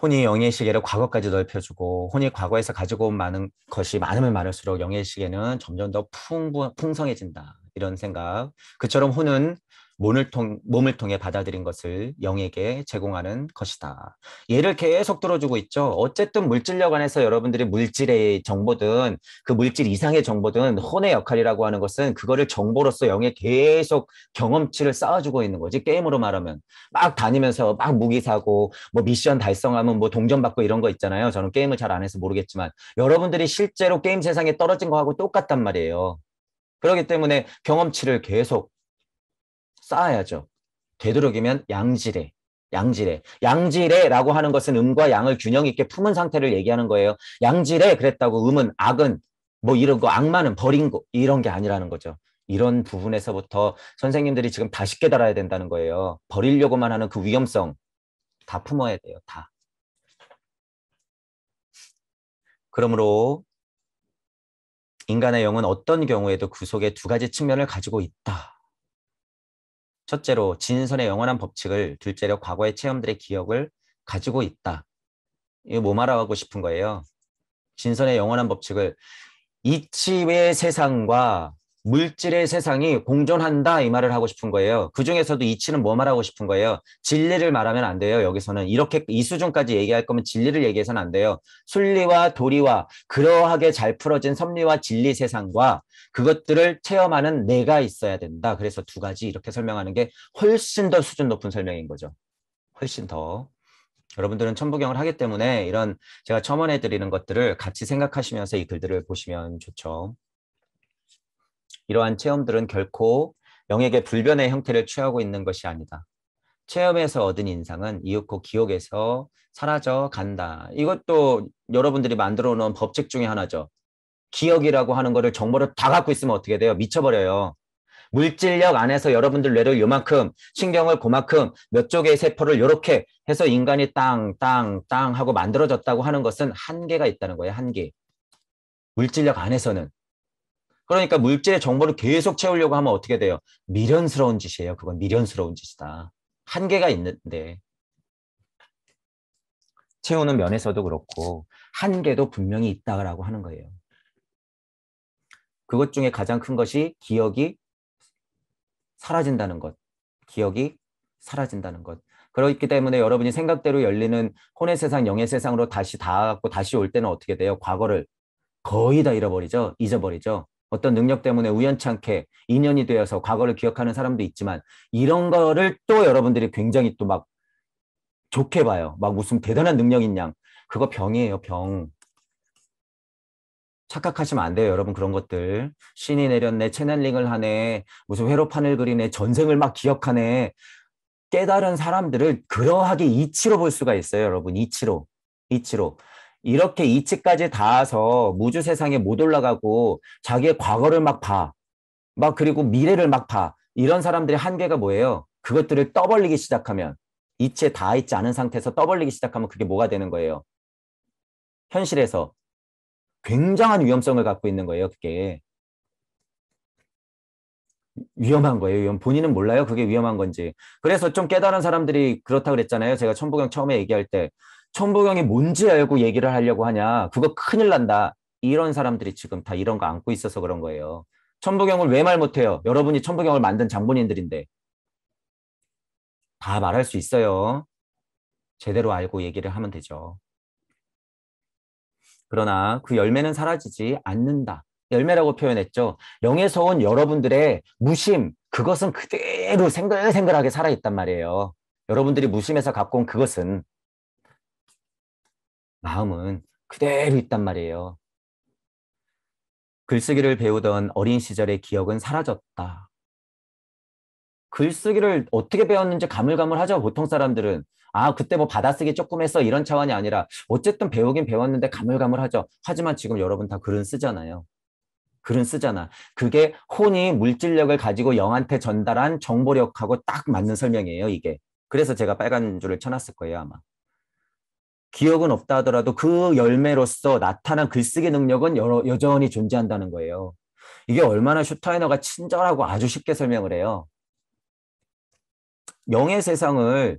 혼이 영의 시계를 과거까지 넓혀주고 혼이 과거에서 가지고 온 많은 것이 많으면 많을수록 영의 시계는 점점 더 풍부, 풍성해진다 이런 생각 그처럼 혼은 몸을, 통, 몸을 통해 받아들인 것을 영에게 제공하는 것이다. 얘를 계속 들어주고 있죠. 어쨌든 물질력 안에서 여러분들이 물질의 정보든 그 물질 이상의 정보든 혼의 역할이라고 하는 것은 그거를 정보로서 영에 계속 경험치를 쌓아주고 있는 거지. 게임으로 말하면 막 다니면서 막 무기 사고 뭐 미션 달성하면 뭐 동전 받고 이런 거 있잖아요. 저는 게임을 잘 안 해서 모르겠지만 여러분들이 실제로 게임 세상에 떨어진 거하고 똑같단 말이에요. 그렇기 때문에 경험치를 계속 쌓아야죠. 되도록이면 양질의 양질의 양질의라고 하는 것은 음과 양을 균형 있게 품은 상태를 얘기하는 거예요. 양질의 그랬다고 음은 악은 뭐 이런 거 악마는 버린 거 이런 게 아니라는 거죠. 이런 부분에서부터 선생님들이 지금 다시 깨달아야 된다는 거예요. 버리려고만 하는 그 위험성 다 품어야 돼요. 다. 그러므로 인간의 영은 어떤 경우에도 구속의두 가지 측면을 가지고 있다. 첫째로 진선의 영원한 법칙을 둘째로 과거의 체험들의 기억을 가지고 있다. 이거 뭐 말하고 싶은 거예요? 진선의 영원한 법칙을 이치의 세상과 물질의 세상이 공존한다 이 말을 하고 싶은 거예요. 그 중에서도 이치는 뭐 말하고 싶은 거예요? 진리를 말하면 안 돼요. 여기서는 이렇게 이 수준까지 얘기할 거면 진리를 얘기해서는 안 돼요. 순리와 도리와 그러하게 잘 풀어진 섭리와 진리 세상과 그것들을 체험하는 내가 있어야 된다. 그래서 두 가지 이렇게 설명하는 게 훨씬 더 수준 높은 설명인 거죠. 훨씬 더. 여러분들은 천부경을 하기 때문에 이런 제가 첨언해 드리는 것들을 같이 생각하시면서 이 글들을 보시면 좋죠. 이러한 체험들은 결코 영역의 불변의 형태를 취하고 있는 것이 아니다. 체험에서 얻은 인상은 이윽고 기억에서 사라져 간다. 이것도 여러분들이 만들어 놓은 법칙 중에 하나죠. 기억이라고 하는 거를 정보를 다 갖고 있으면 어떻게 돼요? 미쳐버려요. 물질력 안에서 여러분들 뇌를 요만큼, 신경을 고만큼, 몇 쪽의 세포를 요렇게 해서 인간이 땅, 땅, 땅 하고 만들어졌다고 하는 것은 한계가 있다는 거예요, 한계. 물질력 안에서는. 그러니까 물질의 정보를 계속 채우려고 하면 어떻게 돼요? 미련스러운 짓이에요. 그건 미련스러운 짓이다. 한계가 있는데. 채우는 면에서도 그렇고 한계도 분명히 있다라고 하는 거예요. 그것 중에 가장 큰 것이 기억이 사라진다는 것. 기억이 사라진다는 것. 그렇기 때문에 여러분이 생각대로 열리는 혼의 세상, 영의 세상으로 다시 다아갖고 다시 올 때는 어떻게 돼요? 과거를 거의 다 잃어버리죠? 잊어버리죠? 어떤 능력 때문에 우연찮게 인연이 되어서 과거를 기억하는 사람도 있지만 이런 거를 또 여러분들이 굉장히 또 막 좋게 봐요. 막 무슨 대단한 능력인 양. 그거 병이에요, 병. 착각하시면 안 돼요, 여러분 그런 것들. 신이 내렸네, 채널링을 하네, 무슨 회로판을 그리네, 전생을 막 기억하네. 깨달은 사람들을 그러하게 이치로 볼 수가 있어요, 여러분. 이치로. 이치로. 이렇게 이치까지 닿아서 무주 세상에 못 올라가고 자기의 과거를 막 봐. 막 그리고 미래를 막 봐. 이런 사람들의 한계가 뭐예요? 그것들을 떠벌리기 시작하면 이치에 닿아 있지 않은 상태에서 떠벌리기 시작하면 그게 뭐가 되는 거예요? 현실에서 굉장한 위험성을 갖고 있는 거예요, 그게. 위험한 거예요. 위험. 본인은 몰라요. 그게 위험한 건지. 그래서 좀 깨달은 사람들이 그렇다 그랬잖아요. 제가 천부경 처음에 얘기할 때 천부경이 뭔지 알고 얘기를 하려고 하냐. 그거 큰일 난다. 이런 사람들이 지금 다 이런 거 안고 있어서 그런 거예요. 천부경을 왜 말 못해요? 여러분이 천부경을 만든 장본인들인데. 다 말할 수 있어요. 제대로 알고 얘기를 하면 되죠. 그러나 그 열매는 사라지지 않는다. 열매라고 표현했죠. 영에서 온 여러분들의 무심, 그것은 그대로 생글생글하게 살아있단 말이에요. 여러분들이 무심해서 갖고 온 그것은 마음은 그대로 있단 말이에요. 글쓰기를 배우던 어린 시절의 기억은 사라졌다. 글쓰기를 어떻게 배웠는지 가물가물하죠. 보통 사람들은 아 그때 뭐 받아쓰기 조금 해서 이런 차원이 아니라 어쨌든 배우긴 배웠는데 가물가물하죠. 하지만 지금 여러분 다 글은 쓰잖아요. 글은 쓰잖아. 그게 혼이 물질력을 가지고 영한테 전달한 정보력하고 딱 맞는 설명이에요. 이게 그래서 제가 빨간 줄을 쳐놨을 거예요 아마. 기억은 없다 하더라도 그 열매로서 나타난 글쓰기 능력은 여러, 여전히 존재한다는 거예요. 이게 얼마나 슈타이너가 친절하고 아주 쉽게 설명을 해요. 영의 세상을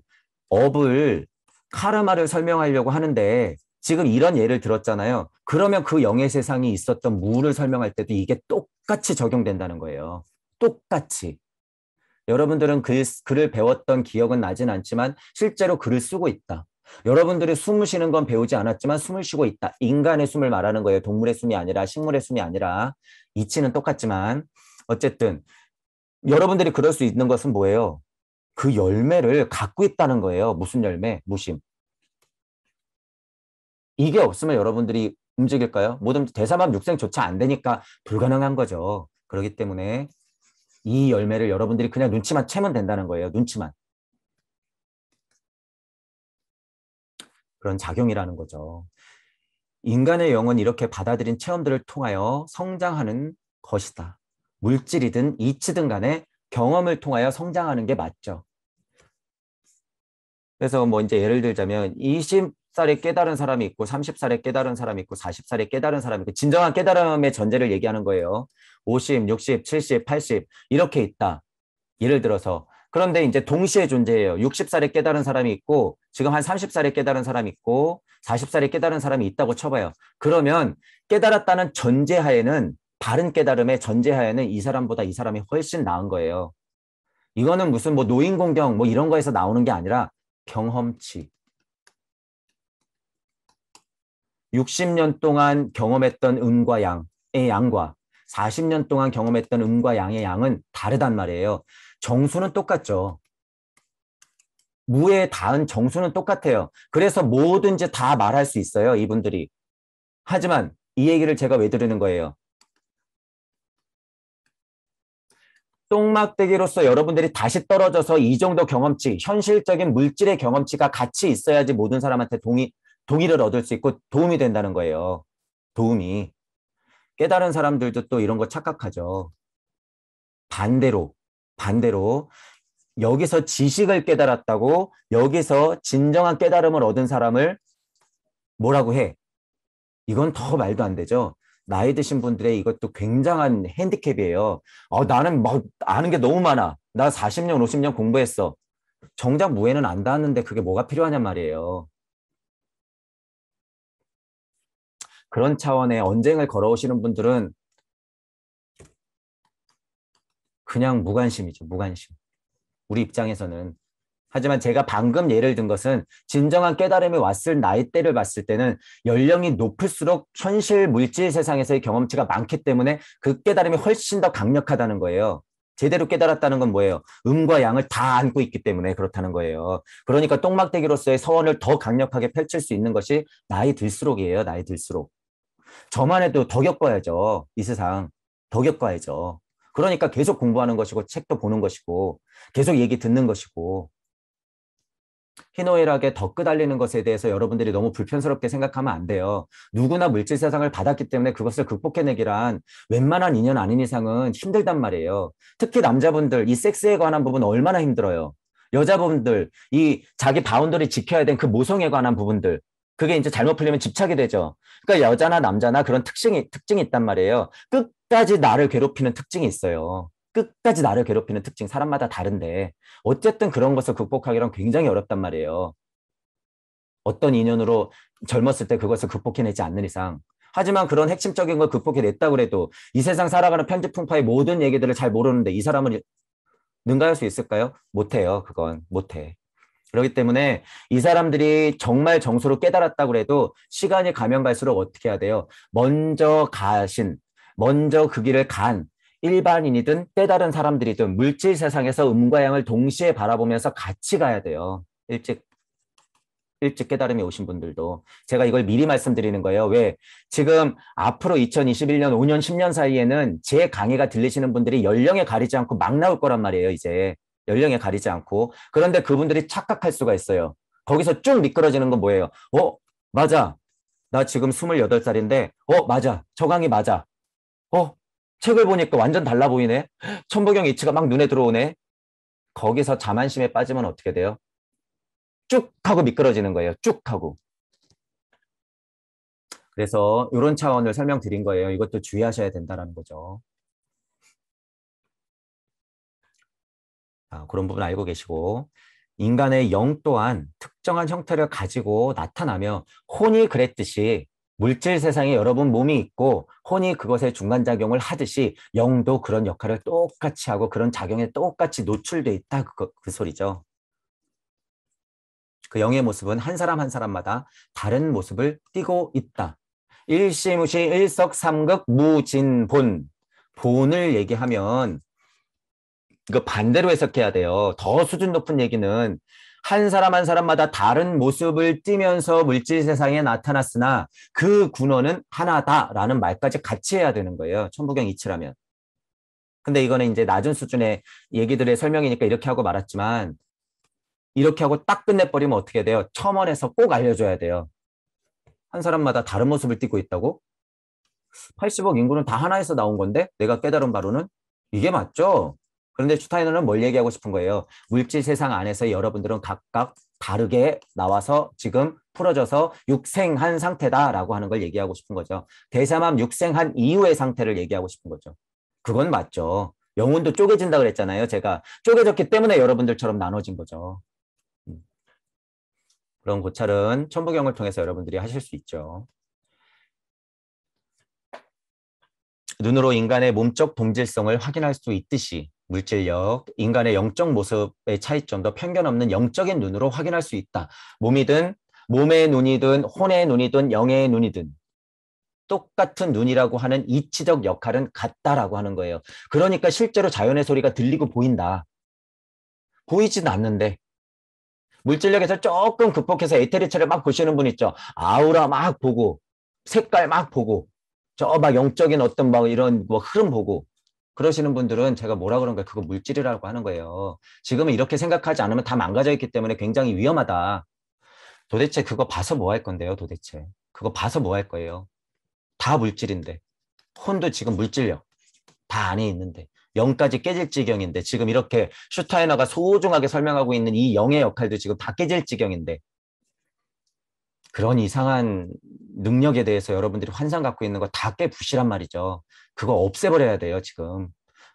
업을 카르마를 설명하려고 하는데 지금 이런 예를 들었잖아요. 그러면 그 영의 세상이 있었던 무를 설명할 때도 이게 똑같이 적용된다는 거예요. 똑같이. 여러분들은 글, 글을 배웠던 기억은 나진 않지만 실제로 글을 쓰고 있다. 여러분들이 숨을 쉬는 건 배우지 않았지만 숨을 쉬고 있다. 인간의 숨을 말하는 거예요. 동물의 숨이 아니라 식물의 숨이 아니라 이치는 똑같지만 어쨌든 여러분들이 그럴 수 있는 것은 뭐예요? 그 열매를 갖고 있다는 거예요. 무슨 열매? 무심. 이게 없으면 여러분들이 움직일까요? 모든 대사만 육생조차 안 되니까 불가능한 거죠. 그렇기 때문에 이 열매를 여러분들이 그냥 눈치만 채면 된다는 거예요. 눈치만. 그런 작용이라는 거죠. 인간의 영은 이렇게 받아들인 체험들을 통하여 성장하는 것이다. 물질이든 이치든 간에 경험을 통하여 성장하는 게 맞죠. 그래서 뭐 이제 예를 들자면 20살에 깨달은 사람이 있고 30살에 깨달은 사람이 있고 40살에 깨달은 사람이 있고 진정한 깨달음의 전제를 얘기하는 거예요. 50, 60, 70, 80 이렇게 있다. 예를 들어서 그런데 이제 동시에 존재해요. 60살에 깨달은 사람이 있고 지금 한 30살에 깨달은 사람이 있고 40살에 깨달은 사람이 있다고 쳐봐요. 그러면 깨달았다는 전제하에는 바른 깨달음의 전제하에는 이 사람보다 이 사람이 훨씬 나은 거예요. 이거는 무슨 뭐 노인 공경 뭐 이런 거에서 나오는 게 아니라 경험치. 60년 동안 경험했던 음과 양의 양과 4 0년 동안 경험했던 음과 양의 양은 다르단 말이에요. 정수는 똑같죠. 무에 닿은 정수는 똑같아요. 그래서 뭐든지 다 말할 수 있어요. 이분들이. 하지만 이 얘기를 제가 왜 들으는 거예요? 똥막대기로서 여러분들이 다시 떨어져서 이 정도 경험치, 현실적인 물질의 경험치가 같이 있어야지 모든 사람한테 동의, 동의를 얻을 수 있고 도움이 된다는 거예요. 도움이. 깨달은 사람들도 또 이런 거 착각하죠. 반대로, 반대로 여기서 지식을 깨달았다고 여기서 진정한 깨달음을 얻은 사람을 뭐라고 해? 이건 더 말도 안 되죠. 나이 드신 분들의 이것도 굉장한 핸디캡이에요. 어, 나는 뭐 아는 게 너무 많아. 나 40년, 50년 공부했어. 정작 무에는안 닿았는데 그게 뭐가 필요하냔 말이에요. 그런 차원의 언쟁을 걸어오시는 분들은 그냥 무관심이죠. 무관심. 우리 입장에서는. 하지만 제가 방금 예를 든 것은 진정한 깨달음이 왔을 나이대를 봤을 때는 연령이 높을수록 현실 물질 세상에서의 경험치가 많기 때문에 그 깨달음이 훨씬 더 강력하다는 거예요. 제대로 깨달았다는 건 뭐예요? 음과 양을 다 안고 있기 때문에 그렇다는 거예요. 그러니까 똥막대기로서의 서원을 더 강력하게 펼칠 수 있는 것이 나이 들수록이에요. 나이 들수록. 저만 해도 더 겪어야죠. 이 세상 더 겪어야죠. 그러니까 계속 공부하는 것이고 책도 보는 것이고 계속 얘기 듣는 것이고 희노애락에 더 끄달리는 것에 대해서 여러분들이 너무 불편스럽게 생각하면 안 돼요. 누구나 물질 세상을 받았기 때문에 그것을 극복해내기란 웬만한 인연 아닌 이상은 힘들단 말이에요. 특히 남자분들 이 섹스에 관한 부분 얼마나 힘들어요. 여자분들 이 자기 바운더리 지켜야 된 그 모성에 관한 부분들 그게 이제 잘못 풀리면 집착이 되죠. 그러니까 여자나 남자나 그런 특징이 특징이 있단 말이에요. 끝까지 나를 괴롭히는 특징이 있어요. 끝까지 나를 괴롭히는 특징 사람마다 다른데 어쨌든 그런 것을 극복하기란 굉장히 어렵단 말이에요. 어떤 인연으로 젊었을 때 그것을 극복해내지 않는 이상 하지만 그런 핵심적인 걸 극복해냈다고 해도 이 세상 살아가는 편집 풍파의 모든 얘기들을 잘 모르는데 이 사람은 능가할 수 있을까요? 못해요 그건 못해 그렇기 때문에 이 사람들이 정말 정수로 깨달았다고 해도 시간이 가면 갈수록 어떻게 해야 돼요? 먼저 가신, 먼저 그 길을 간 일반인이든 깨달은 사람들이든 물질 세상에서 음과 양을 동시에 바라보면서 같이 가야 돼요. 일찍 일찍 깨달음이 오신 분들도 제가 이걸 미리 말씀드리는 거예요. 왜? 지금 앞으로 2021년 5년 10년 사이에는 제 강의가 들리시는 분들이 연령에 가리지 않고 막 나올 거란 말이에요, 이제. 연령에 가리지 않고 그런데 그분들이 착각할 수가 있어요. 거기서 쭉 미끄러지는 건 뭐예요? 어 맞아 나 지금 28살인데 어 맞아 저강이 맞아 어 책을 보니까 완전 달라 보이네 천부경 이치가 막 눈에 들어오네 거기서 자만심에 빠지면 어떻게 돼요? 쭉 하고 미끄러지는 거예요. 쭉 하고. 그래서 이런 차원을 설명드린 거예요. 이것도 주의하셔야 된다는 거죠. 아, 그런 부분 알고 계시고 인간의 영 또한 특정한 형태를 가지고 나타나며 혼이 그랬듯이 물질 세상에 여러분 몸이 있고 혼이 그것의 중간작용을 하듯이 영도 그런 역할을 똑같이 하고 그런 작용에 똑같이 노출돼 있다 그, 그 소리죠. 그 영의 모습은 한 사람 한 사람마다 다른 모습을 띠고 있다. 일시무시 일석삼극 무진본 본을 얘기하면 이거 반대로 해석해야 돼요. 더 수준 높은 얘기는 한 사람 한 사람마다 다른 모습을 띠면서 물질 세상에 나타났으나 그 군원은 하나다라는 말까지 같이 해야 되는 거예요. 천부경 이치라면. 근데 이거는 이제 낮은 수준의 얘기들의 설명이니까 이렇게 하고 말았지만 이렇게 하고 딱 끝내버리면 어떻게 돼요? 첨언해서 꼭 알려줘야 돼요. 한 사람마다 다른 모습을 띠고 있다고? 80억 인구는 다 하나에서 나온 건데 내가 깨달은 바로는 이게 맞죠? 그런데 슈타이너는 뭘 얘기하고 싶은 거예요? 물질 세상 안에서 여러분들은 각각 다르게 나와서 지금 풀어져서 육생한 상태다라고 하는 걸 얘기하고 싶은 거죠. 대사맘 육생한 이후의 상태를 얘기하고 싶은 거죠. 그건 맞죠. 영혼도 쪼개진다 그랬잖아요. 제가 쪼개졌기 때문에 여러분들처럼 나눠진 거죠. 음. 그런 고찰은 천부경을 통해서 여러분들이 하실 수 있죠. 눈으로 인간의 몸적 동질성을 확인할 수 있듯이 물질력, 인간의 영적 모습의 차이점도 편견 없는 영적인 눈으로 확인할 수 있다. 몸이든 몸의 눈이든 혼의 눈이든 영의 눈이든 똑같은 눈이라고 하는 이치적 역할은 같다라고 하는 거예요. 그러니까 실제로 자연의 소리가 들리고 보인다. 보이진 않는데 물질력에서 조금 극복해서 에테리차를 막 보시는 분 있죠. 아우라 막 보고 색깔 막 보고 저 막 영적인 어떤 막 이런 뭐 흐름 보고 그러시는 분들은 제가 뭐라 그런가 그거 물질이라고 하는 거예요. 지금은 이렇게 생각하지 않으면 다 망가져 있기 때문에 굉장히 위험하다. 도대체 그거 봐서 뭐 할 건데요, 도대체. 그거 봐서 뭐 할 거예요. 다 물질인데. 혼도 지금 물질력. 다 안에 있는데. 영까지 깨질 지경인데 지금 이렇게 슈타이너가 소중하게 설명하고 있는 이 영의 역할도 지금 다 깨질 지경인데 그런 이상한 능력에 대해서 여러분들이 환상 갖고 있는 거 다 깨부시란 말이죠. 그거 없애버려야 돼요, 지금.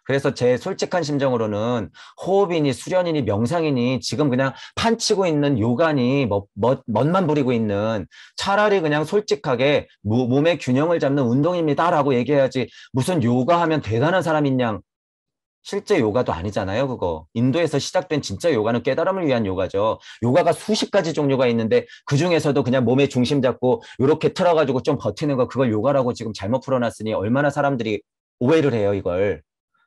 그래서 제 솔직한 심정으로는 호흡이니 수련이니 명상이니 지금 그냥 판치고 있는 요가니 뭐, 멋, 뭐, 멋만 부리고 있는 차라리 그냥 솔직하게 몸의 균형을 잡는 운동입니다라고 얘기해야지 무슨 요가 하면 대단한 사람인 양 실제 요가도 아니잖아요, 그거. 인도에서 시작된 진짜 요가는 깨달음을 위한 요가죠. 요가가 수십 가지 종류가 있는데 그 중에서도 그냥 몸에 중심 잡고 이렇게 틀어가지고 좀 버티는 거 그걸 요가라고 지금 잘못 풀어놨으니 얼마나 사람들이 오해를 해요, 이걸.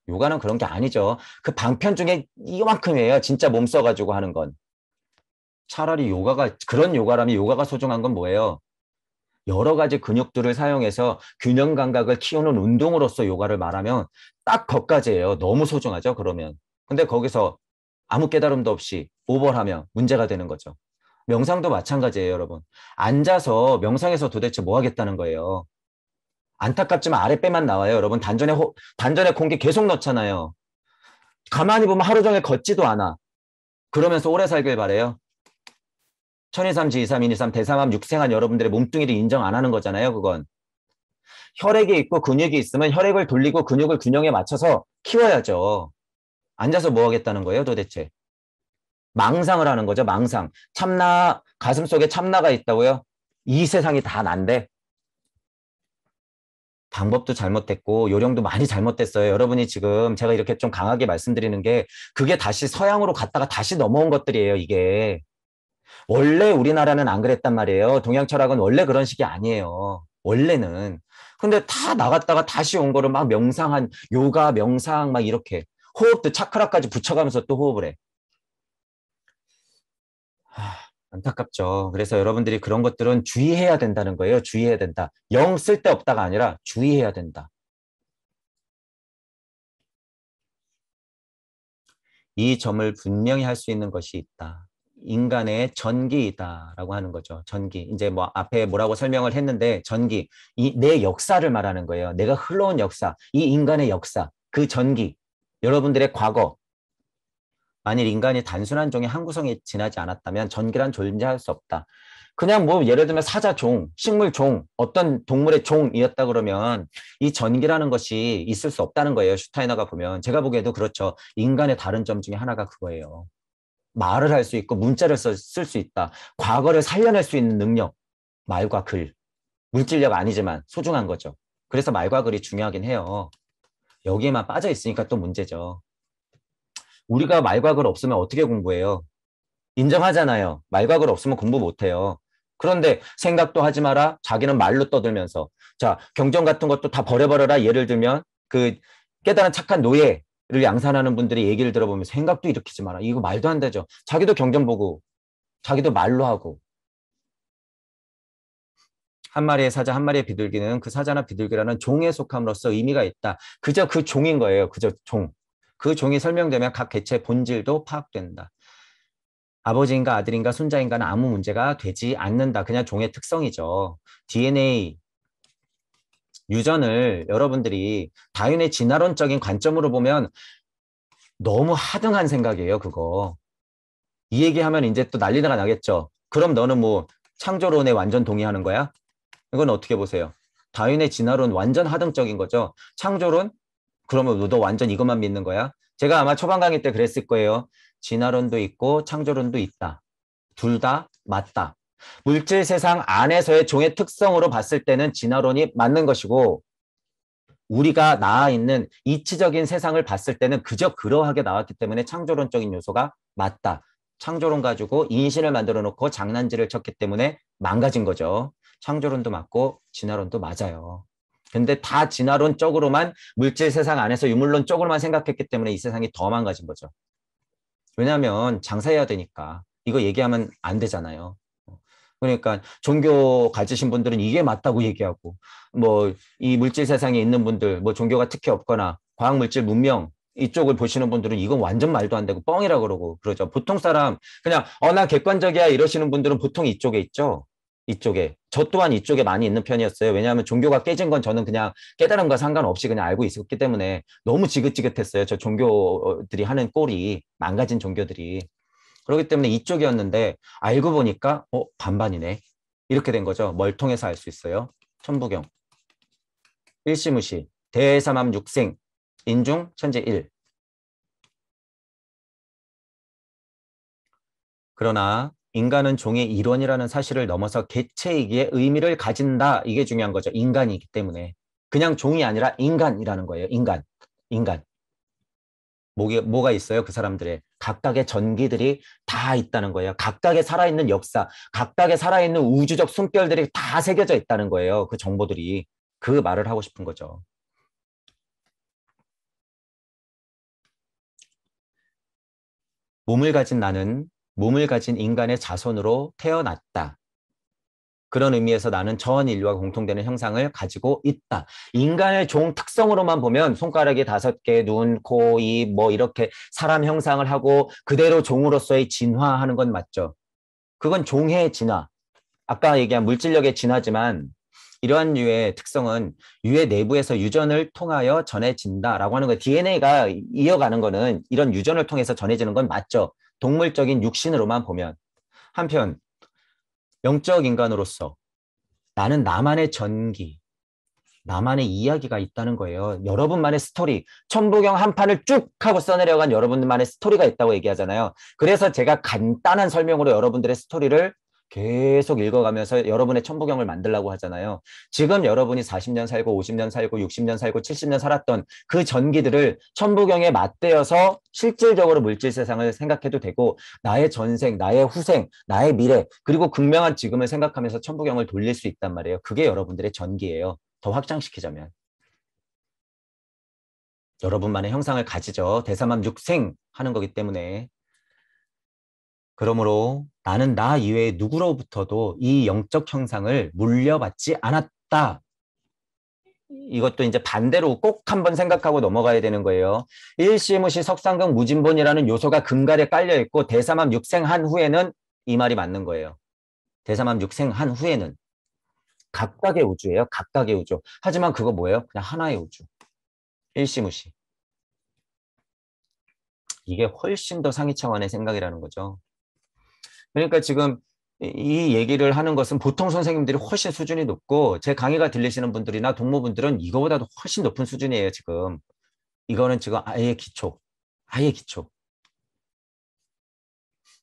요가는 그런 게 아니죠. 그 방편 중에 이만큼이에요. 진짜 몸 써가지고 하는 건. 차라리 요가가, 그런 요가라면 요가가 소중한 건 뭐예요? 여러 가지 근육들을 사용해서 균형 감각을 키우는 운동으로서 요가를 말하면 딱 거까지예요. 너무 소중하죠. 그러면. 근데 거기서 아무 깨달음도 없이 오버하면 문제가 되는 거죠. 명상도 마찬가지예요, 여러분. 앉아서 명상에서 도대체 뭐 하겠다는 거예요. 안타깝지만 아랫배만 나와요, 여러분. 단전에 호, 단전에 공기 계속 넣잖아요. 가만히 보면 하루 종일 걷지도 않아. 그러면서 오래 살길 바래요. 천이삼, 지이삼, 인이삼, 대삼함, 육생한 여러분들의 몸뚱이를 인정 안 하는 거잖아요, 그건. 혈액이 있고 근육이 있으면 혈액을 돌리고 근육을 균형에 맞춰서 키워야죠. 앉아서 뭐 하겠다는 거예요, 도대체? 망상을 하는 거죠, 망상. 참나, 가슴 속에 참나가 있다고요? 이 세상이 다 난데? 방법도 잘못됐고 요령도 많이 잘못됐어요. 여러분이 지금 제가 이렇게 좀 강하게 말씀드리는 게 그게 다시 서양으로 갔다가 다시 넘어온 것들이에요, 이게. 원래 우리나라는 안 그랬단 말이에요. 동양 철학은 원래 그런 식이 아니에요. 원래는. 근데 다 나갔다가 다시 온 거를 막 명상한 요가 명상 막 이렇게 호흡도 차크라까지 붙여가면서 또 호흡을 해. 하, 안타깝죠. 그래서 여러분들이 그런 것들은 주의해야 된다는 거예요. 주의해야 된다. 영 쓸데없다가 아니라 주의해야 된다. 이 점을 분명히 할 수 있는 것이 있다. 인간의 전기이다라고 하는 거죠. 전기. 이제 뭐 앞에 뭐라고 설명을 했는데 전기. 이 내 역사를 말하는 거예요. 내가 흘러온 역사. 이 인간의 역사. 그 전기. 여러분들의 과거. 만일 인간이 단순한 종의 한 구성에 지나지 않았다면 전기란 존재할 수 없다. 그냥 뭐 예를 들면 사자 종, 식물 종, 어떤 동물의 종이었다 그러면 이 전기라는 것이 있을 수 없다는 거예요. 슈타이너가 보면 제가 보기에도 그렇죠. 인간의 다른 점 중에 하나가 그거예요. 말을 할 수 있고 문자를 쓸 수 있다. 과거를 살려낼 수 있는 능력, 말과 글. 물질력 아니지만 소중한 거죠. 그래서 말과 글이 중요하긴 해요. 여기에만 빠져 있으니까 또 문제죠. 우리가 말과 글 없으면 어떻게 공부해요? 인정하잖아요. 말과 글 없으면 공부 못해요. 그런데 생각도 하지 마라. 자기는 말로 떠들면서. 자, 경전 같은 것도 다 버려버려라. 예를 들면 그 깨달은 착한 노예 를 양산하는 분들이 얘기를 들어보면 생각도 일으키지 마라. 이거 말도 안 되죠. 자기도 경전 보고, 자기도 말로 하고. 한 마리의 사자, 한 마리의 비둘기는 그 사자나 비둘기라는 종에 속함으로써 의미가 있다. 그저 그 종인 거예요. 그저 종. 그 종이 설명되면 각 개체의 본질도 파악된다. 아버지인가 아들인가 손자인가는 아무 문제가 되지 않는다. 그냥 종의 특성이죠. DNA 유전을 여러분들이 다윈의 진화론적인 관점으로 보면 너무 하등한 생각이에요, 그거. 이 얘기하면 이제 또 난리가 나겠죠. 그럼 너는 뭐 창조론에 완전 동의하는 거야? 이건 어떻게 보세요? 다윈의 진화론 완전 하등적인 거죠. 창조론? 그러면 너도 완전 이것만 믿는 거야? 제가 아마 초반 강의 때 그랬을 거예요. 진화론도 있고 창조론도 있다. 둘 다 맞다. 물질 세상 안에서의 종의 특성으로 봤을 때는 진화론이 맞는 것이고 우리가 나아 있는 이치적인 세상을 봤을 때는 그저 그러하게 나왔기 때문에 창조론적인 요소가 맞다. 창조론 가지고 인신을 만들어 놓고 장난질을 쳤기 때문에 망가진 거죠. 창조론도 맞고 진화론도 맞아요. 근데 다 진화론 쪽으로만 물질 세상 안에서 유물론 쪽으로만 생각했기 때문에 이 세상이 더 망가진 거죠. 왜냐하면 장사해야 되니까 이거 얘기하면 안 되잖아요. 그러니까 종교 가지신 분들은 이게 맞다고 얘기하고 뭐 이 물질 세상에 있는 분들 뭐 종교가 특히 없거나 과학 물질 문명 이쪽을 보시는 분들은 이건 완전 말도 안 되고 뻥이라 고 그러고 그러죠. 보통 사람 그냥 어 나 객관적이야 이러시는 분들은 보통 이쪽에 있죠. 이쪽에 저 또한 이쪽에 많이 있는 편이었어요. 왜냐하면 종교가 깨진 건 저는 그냥 깨달음과 상관없이 그냥 알고 있었기 때문에 너무 지긋지긋했어요. 저 종교들이 하는 꼴이 망가진 종교들이 그렇기 때문에 이쪽이었는데 알고 보니까 어 반반이네 이렇게 된 거죠. 뭘 통해서 알 수 있어요? 천부경, 일시무시, 대삼암 육생, 인중 천재 일. 그러나 인간은 종의 일원이라는 사실을 넘어서 개체이기에 의미를 가진다. 이게 중요한 거죠. 인간이기 때문에. 그냥 종이 아니라 인간이라는 거예요. 인간. 인간. 뭐가 있어요? 그 사람들의 각각의 전기들이 다 있다는 거예요. 각각의 살아있는 역사, 각각의 살아있는 우주적 숨결들이 다 새겨져 있다는 거예요. 그 정보들이. 그 말을 하고 싶은 거죠. 몸을 가진 나는 몸을 가진 인간의 자손으로 태어났다. 그런 의미에서 나는 전인류와 공통되는 형상을 가지고 있다. 인간의 종 특성으로만 보면 손가락이 다섯 개, 눈, 코, 입, 뭐 이렇게 사람 형상을 하고 그대로 종으로서의 진화하는 건 맞죠. 그건 종의 진화. 아까 얘기한 물질력의 진화지만 이러한 유의 특성은 유의 내부에서 유전을 통하여 전해진다라고 하는 거예요. DNA가 이어가는 거는 이런 유전을 통해서 전해지는 건 맞죠. 동물적인 육신으로만 보면. 한편 영적 인간으로서 나는 나만의 전기, 나만의 이야기가 있다는 거예요. 여러분만의 스토리, 천부경 한 판을 쭉 하고 써내려간 여러분만의 스토리가 있다고 얘기하잖아요. 그래서 제가 간단한 설명으로 여러분들의 스토리를 계속 읽어가면서 여러분의 천부경을 만들라고 하잖아요. 지금 여러분이 40년 살고 50년 살고 60년 살고 70년 살았던 그 전기들을 천부경에 맞대어서 실질적으로 물질 세상을 생각해도 되고 나의 전생, 나의 후생, 나의 미래 그리고 극명한 지금을 생각하면서 천부경을 돌릴 수 있단 말이에요. 그게 여러분들의 전기예요. 더 확장시키자면. 여러분만의 형상을 가지죠. 대사만 육생 하는 거기 때문에. 그러므로 나는 나 이외의 누구로부터도 이 영적 형상을 물려받지 않았다. 이것도 이제 반대로 꼭 한번 생각하고 넘어가야 되는 거예요. 일시무시 석상극 무진본이라는 요소가 근간에 깔려 있고 대사암 육생한 후에는 이 말이 맞는 거예요. 대사암 육생한 후에는 각각의 우주예요. 각각의 우주. 하지만 그거 뭐예요? 그냥 하나의 우주. 일시무시. 이게 훨씬 더 상위 차원의 생각이라는 거죠. 그러니까 지금 이 얘기를 하는 것은 보통 선생님들이 훨씬 수준이 높고 제 강의가 들리시는 분들이나 동무분들은 이거보다도 훨씬 높은 수준이에요 지금 이거는 지금 아예 기초 아예 기초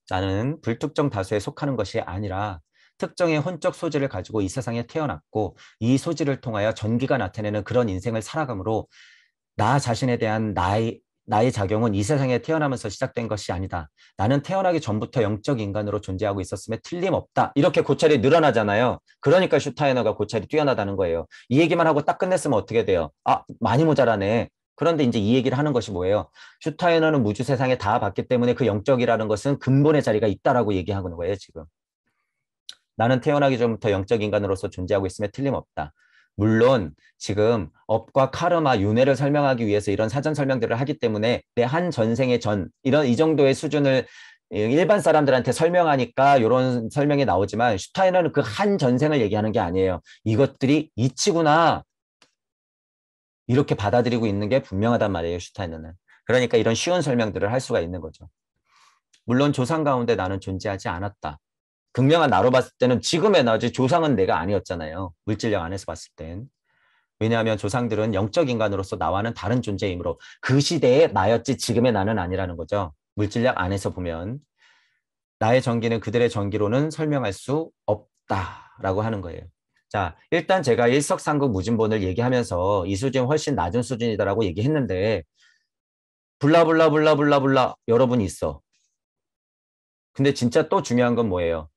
나는 불특정 다수에 속하는 것이 아니라 특정의 혼적 소질을 가지고 이 세상에 태어났고 이 소질을 통하여 전기가 나타내는 그런 인생을 살아감으로 나 자신에 대한 나의 나의 작용은 이 세상에 태어나면서 시작된 것이 아니다. 나는 태어나기 전부터 영적 인간으로 존재하고 있었음에 틀림없다. 이렇게 고찰이 늘어나잖아요. 그러니까 슈타이너가 고찰이 뛰어나다는 거예요. 이 얘기만 하고 딱 끝냈으면 어떻게 돼요? 아, 많이 모자라네. 그런데 이제 이 얘기를 하는 것이 뭐예요? 슈타이너는 무주 세상에 다 봤기 때문에 그 영적이라는 것은 근본의 자리가 있다라고 얘기하는 거예요, 지금. 나는 태어나기 전부터 영적 인간으로서 존재하고 있음에 틀림없다. 물론 지금 업과 카르마, 윤회를 설명하기 위해서 이런 사전 설명들을 하기 때문에 내 한 전생의 전 이런 이 정도의 수준을 일반 사람들한테 설명하니까 이런 설명이 나오지만 슈타이너는 그 한 전생을 얘기하는 게 아니에요. 이것들이 이치구나 이렇게 받아들이고 있는 게 분명하단 말이에요. 슈타이너는. 그러니까 이런 쉬운 설명들을 할 수가 있는 거죠. 물론 조상 가운데 나는 존재하지 않았다. 분명한 나로 봤을 때는 지금의 나지 조상은 내가 아니었잖아요. 물질력 안에서 봤을 땐. 왜냐하면 조상들은 영적 인간으로서 나와는 다른 존재이므로 그 시대의 나였지 지금의 나는 아니라는 거죠. 물질력 안에서 보면 나의 전기는 그들의 전기로는 설명할 수 없다라고 하는 거예요. 자, 일단 제가 일석상극 무진본을 얘기하면서 이 수준 훨씬 낮은 수준이다라고 얘기했는데 블라블라블라블라블라 여러분이 있어. 근데 진짜 또 중요한 건 뭐예요?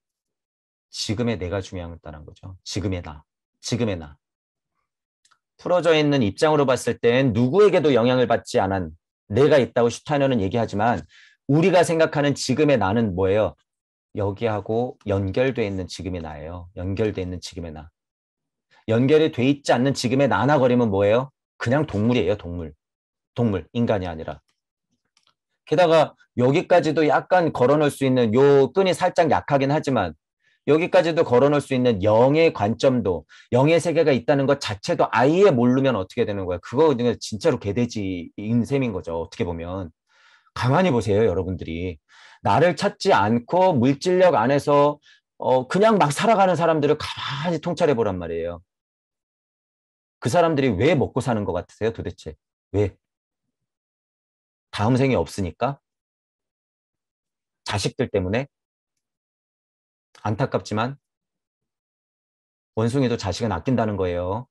지금의 내가 중요하다는 거죠. 지금의 나. 지금의 나. 풀어져 있는 입장으로 봤을 땐 누구에게도 영향을 받지 않은 내가 있다고 슈타이너는 얘기하지만 우리가 생각하는 지금의 나는 뭐예요? 여기하고 연결돼 있는 지금의 나예요. 연결돼 있는 지금의 나. 연결이 돼 있지 않는 지금의 나나 거리면 뭐예요? 그냥 동물이에요, 동물. 동물, 인간이 아니라. 게다가 여기까지도 약간 걸어놓을 수 있는 요 끈이 살짝 약하긴 하지만 여기까지도 걸어놓을 수 있는 영의 관점도 영의 세계가 있다는 것 자체도 아예 모르면 어떻게 되는 거야? 그거 진짜로 개돼지인 셈인 거죠. 어떻게 보면 가만히 보세요, 여러분들이 나를 찾지 않고 물질력 안에서 어 그냥 막 살아가는 사람들을 가만히 통찰해 보란 말이에요. 그 사람들이 왜 먹고 사는 것 같으세요, 도대체? 왜? 다음 생이 없으니까? 자식들 때문에? 안타깝지만 원숭이도 자식은 아낀다는 거예요.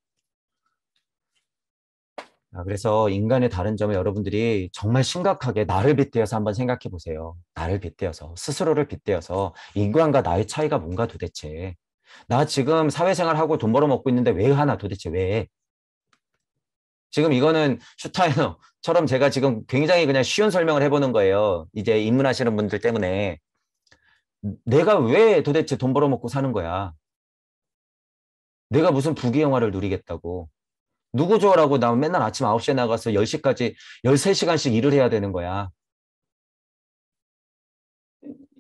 아, 그래서 인간의 다른 점을 여러분들이 정말 심각하게 나를 빗대어서 한번 생각해 보세요. 나를 빗대어서, 스스로를 빗대어서 인간과 나의 차이가 뭔가 도대체. 나 지금 사회생활하고 돈 벌어먹고 있는데 왜 하나 도대체 왜? 지금 이거는 슈타이너처럼 제가 지금 굉장히 그냥 쉬운 설명을 해보는 거예요. 이제 입문하시는 분들 때문에. 내가 왜 도대체 돈 벌어먹고 사는 거야? 내가 무슨 부귀영화를 누리겠다고. 누구좋아라고나 맨날 아침 9시에 나가서 10시까지 13시간씩 일을 해야 되는 거야.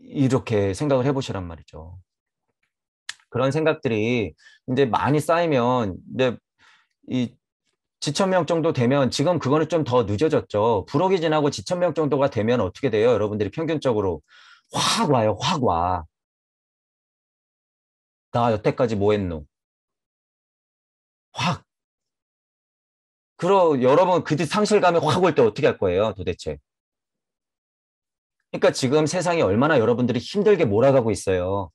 이렇게 생각을 해보시란 말이죠. 그런 생각들이 이제 많이 쌓이면 근데 이 지천명 정도 되면 지금 그거는 좀 더 늦어졌죠. 불혹이 지나고 지천명 정도가 되면 어떻게 돼요? 여러분들이 평균적으로 확 와요, 확 와. 나 여태까지 뭐 했노? 확. 그러 여러분 그 상실감이 확 올 때 어떻게 할 거예요, 도대체? 그러니까 지금 세상이 얼마나 여러분들이 힘들게 몰아가고 있어요.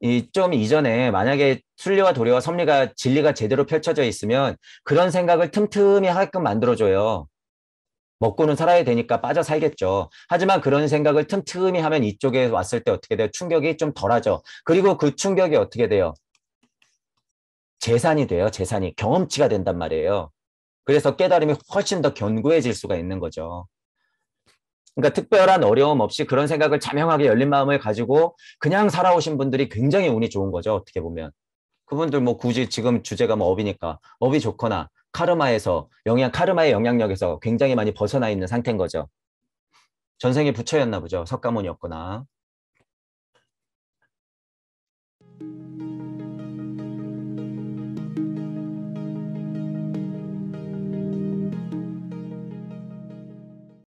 이좀 이전에 만약에 순리와 도리와 섭리가 진리가 제대로 펼쳐져 있으면 그런 생각을 틈틈이 하게끔 만들어줘요. 먹고는 살아야 되니까 빠져 살겠죠. 하지만 그런 생각을 틈틈이 하면 이쪽에 왔을 때 어떻게 돼요? 충격이 좀 덜하죠. 그리고 그 충격이 어떻게 돼요? 재산이 돼요. 재산이 경험치가 된단 말이에요. 그래서 깨달음이 훨씬 더 견고해질 수가 있는 거죠. 그러니까 특별한 어려움 없이 그런 생각을 자명하게 열린 마음을 가지고 그냥 살아오신 분들이 굉장히 운이 좋은 거죠. 어떻게 보면. 그분들 뭐 굳이 지금 주제가 뭐 업이니까 업이 좋거나 카르마에서 영향 카르마의 영향력에서 굉장히 많이 벗어나 있는 상태인 거죠. 전생에 부처였나 보죠. 석가모니였거나.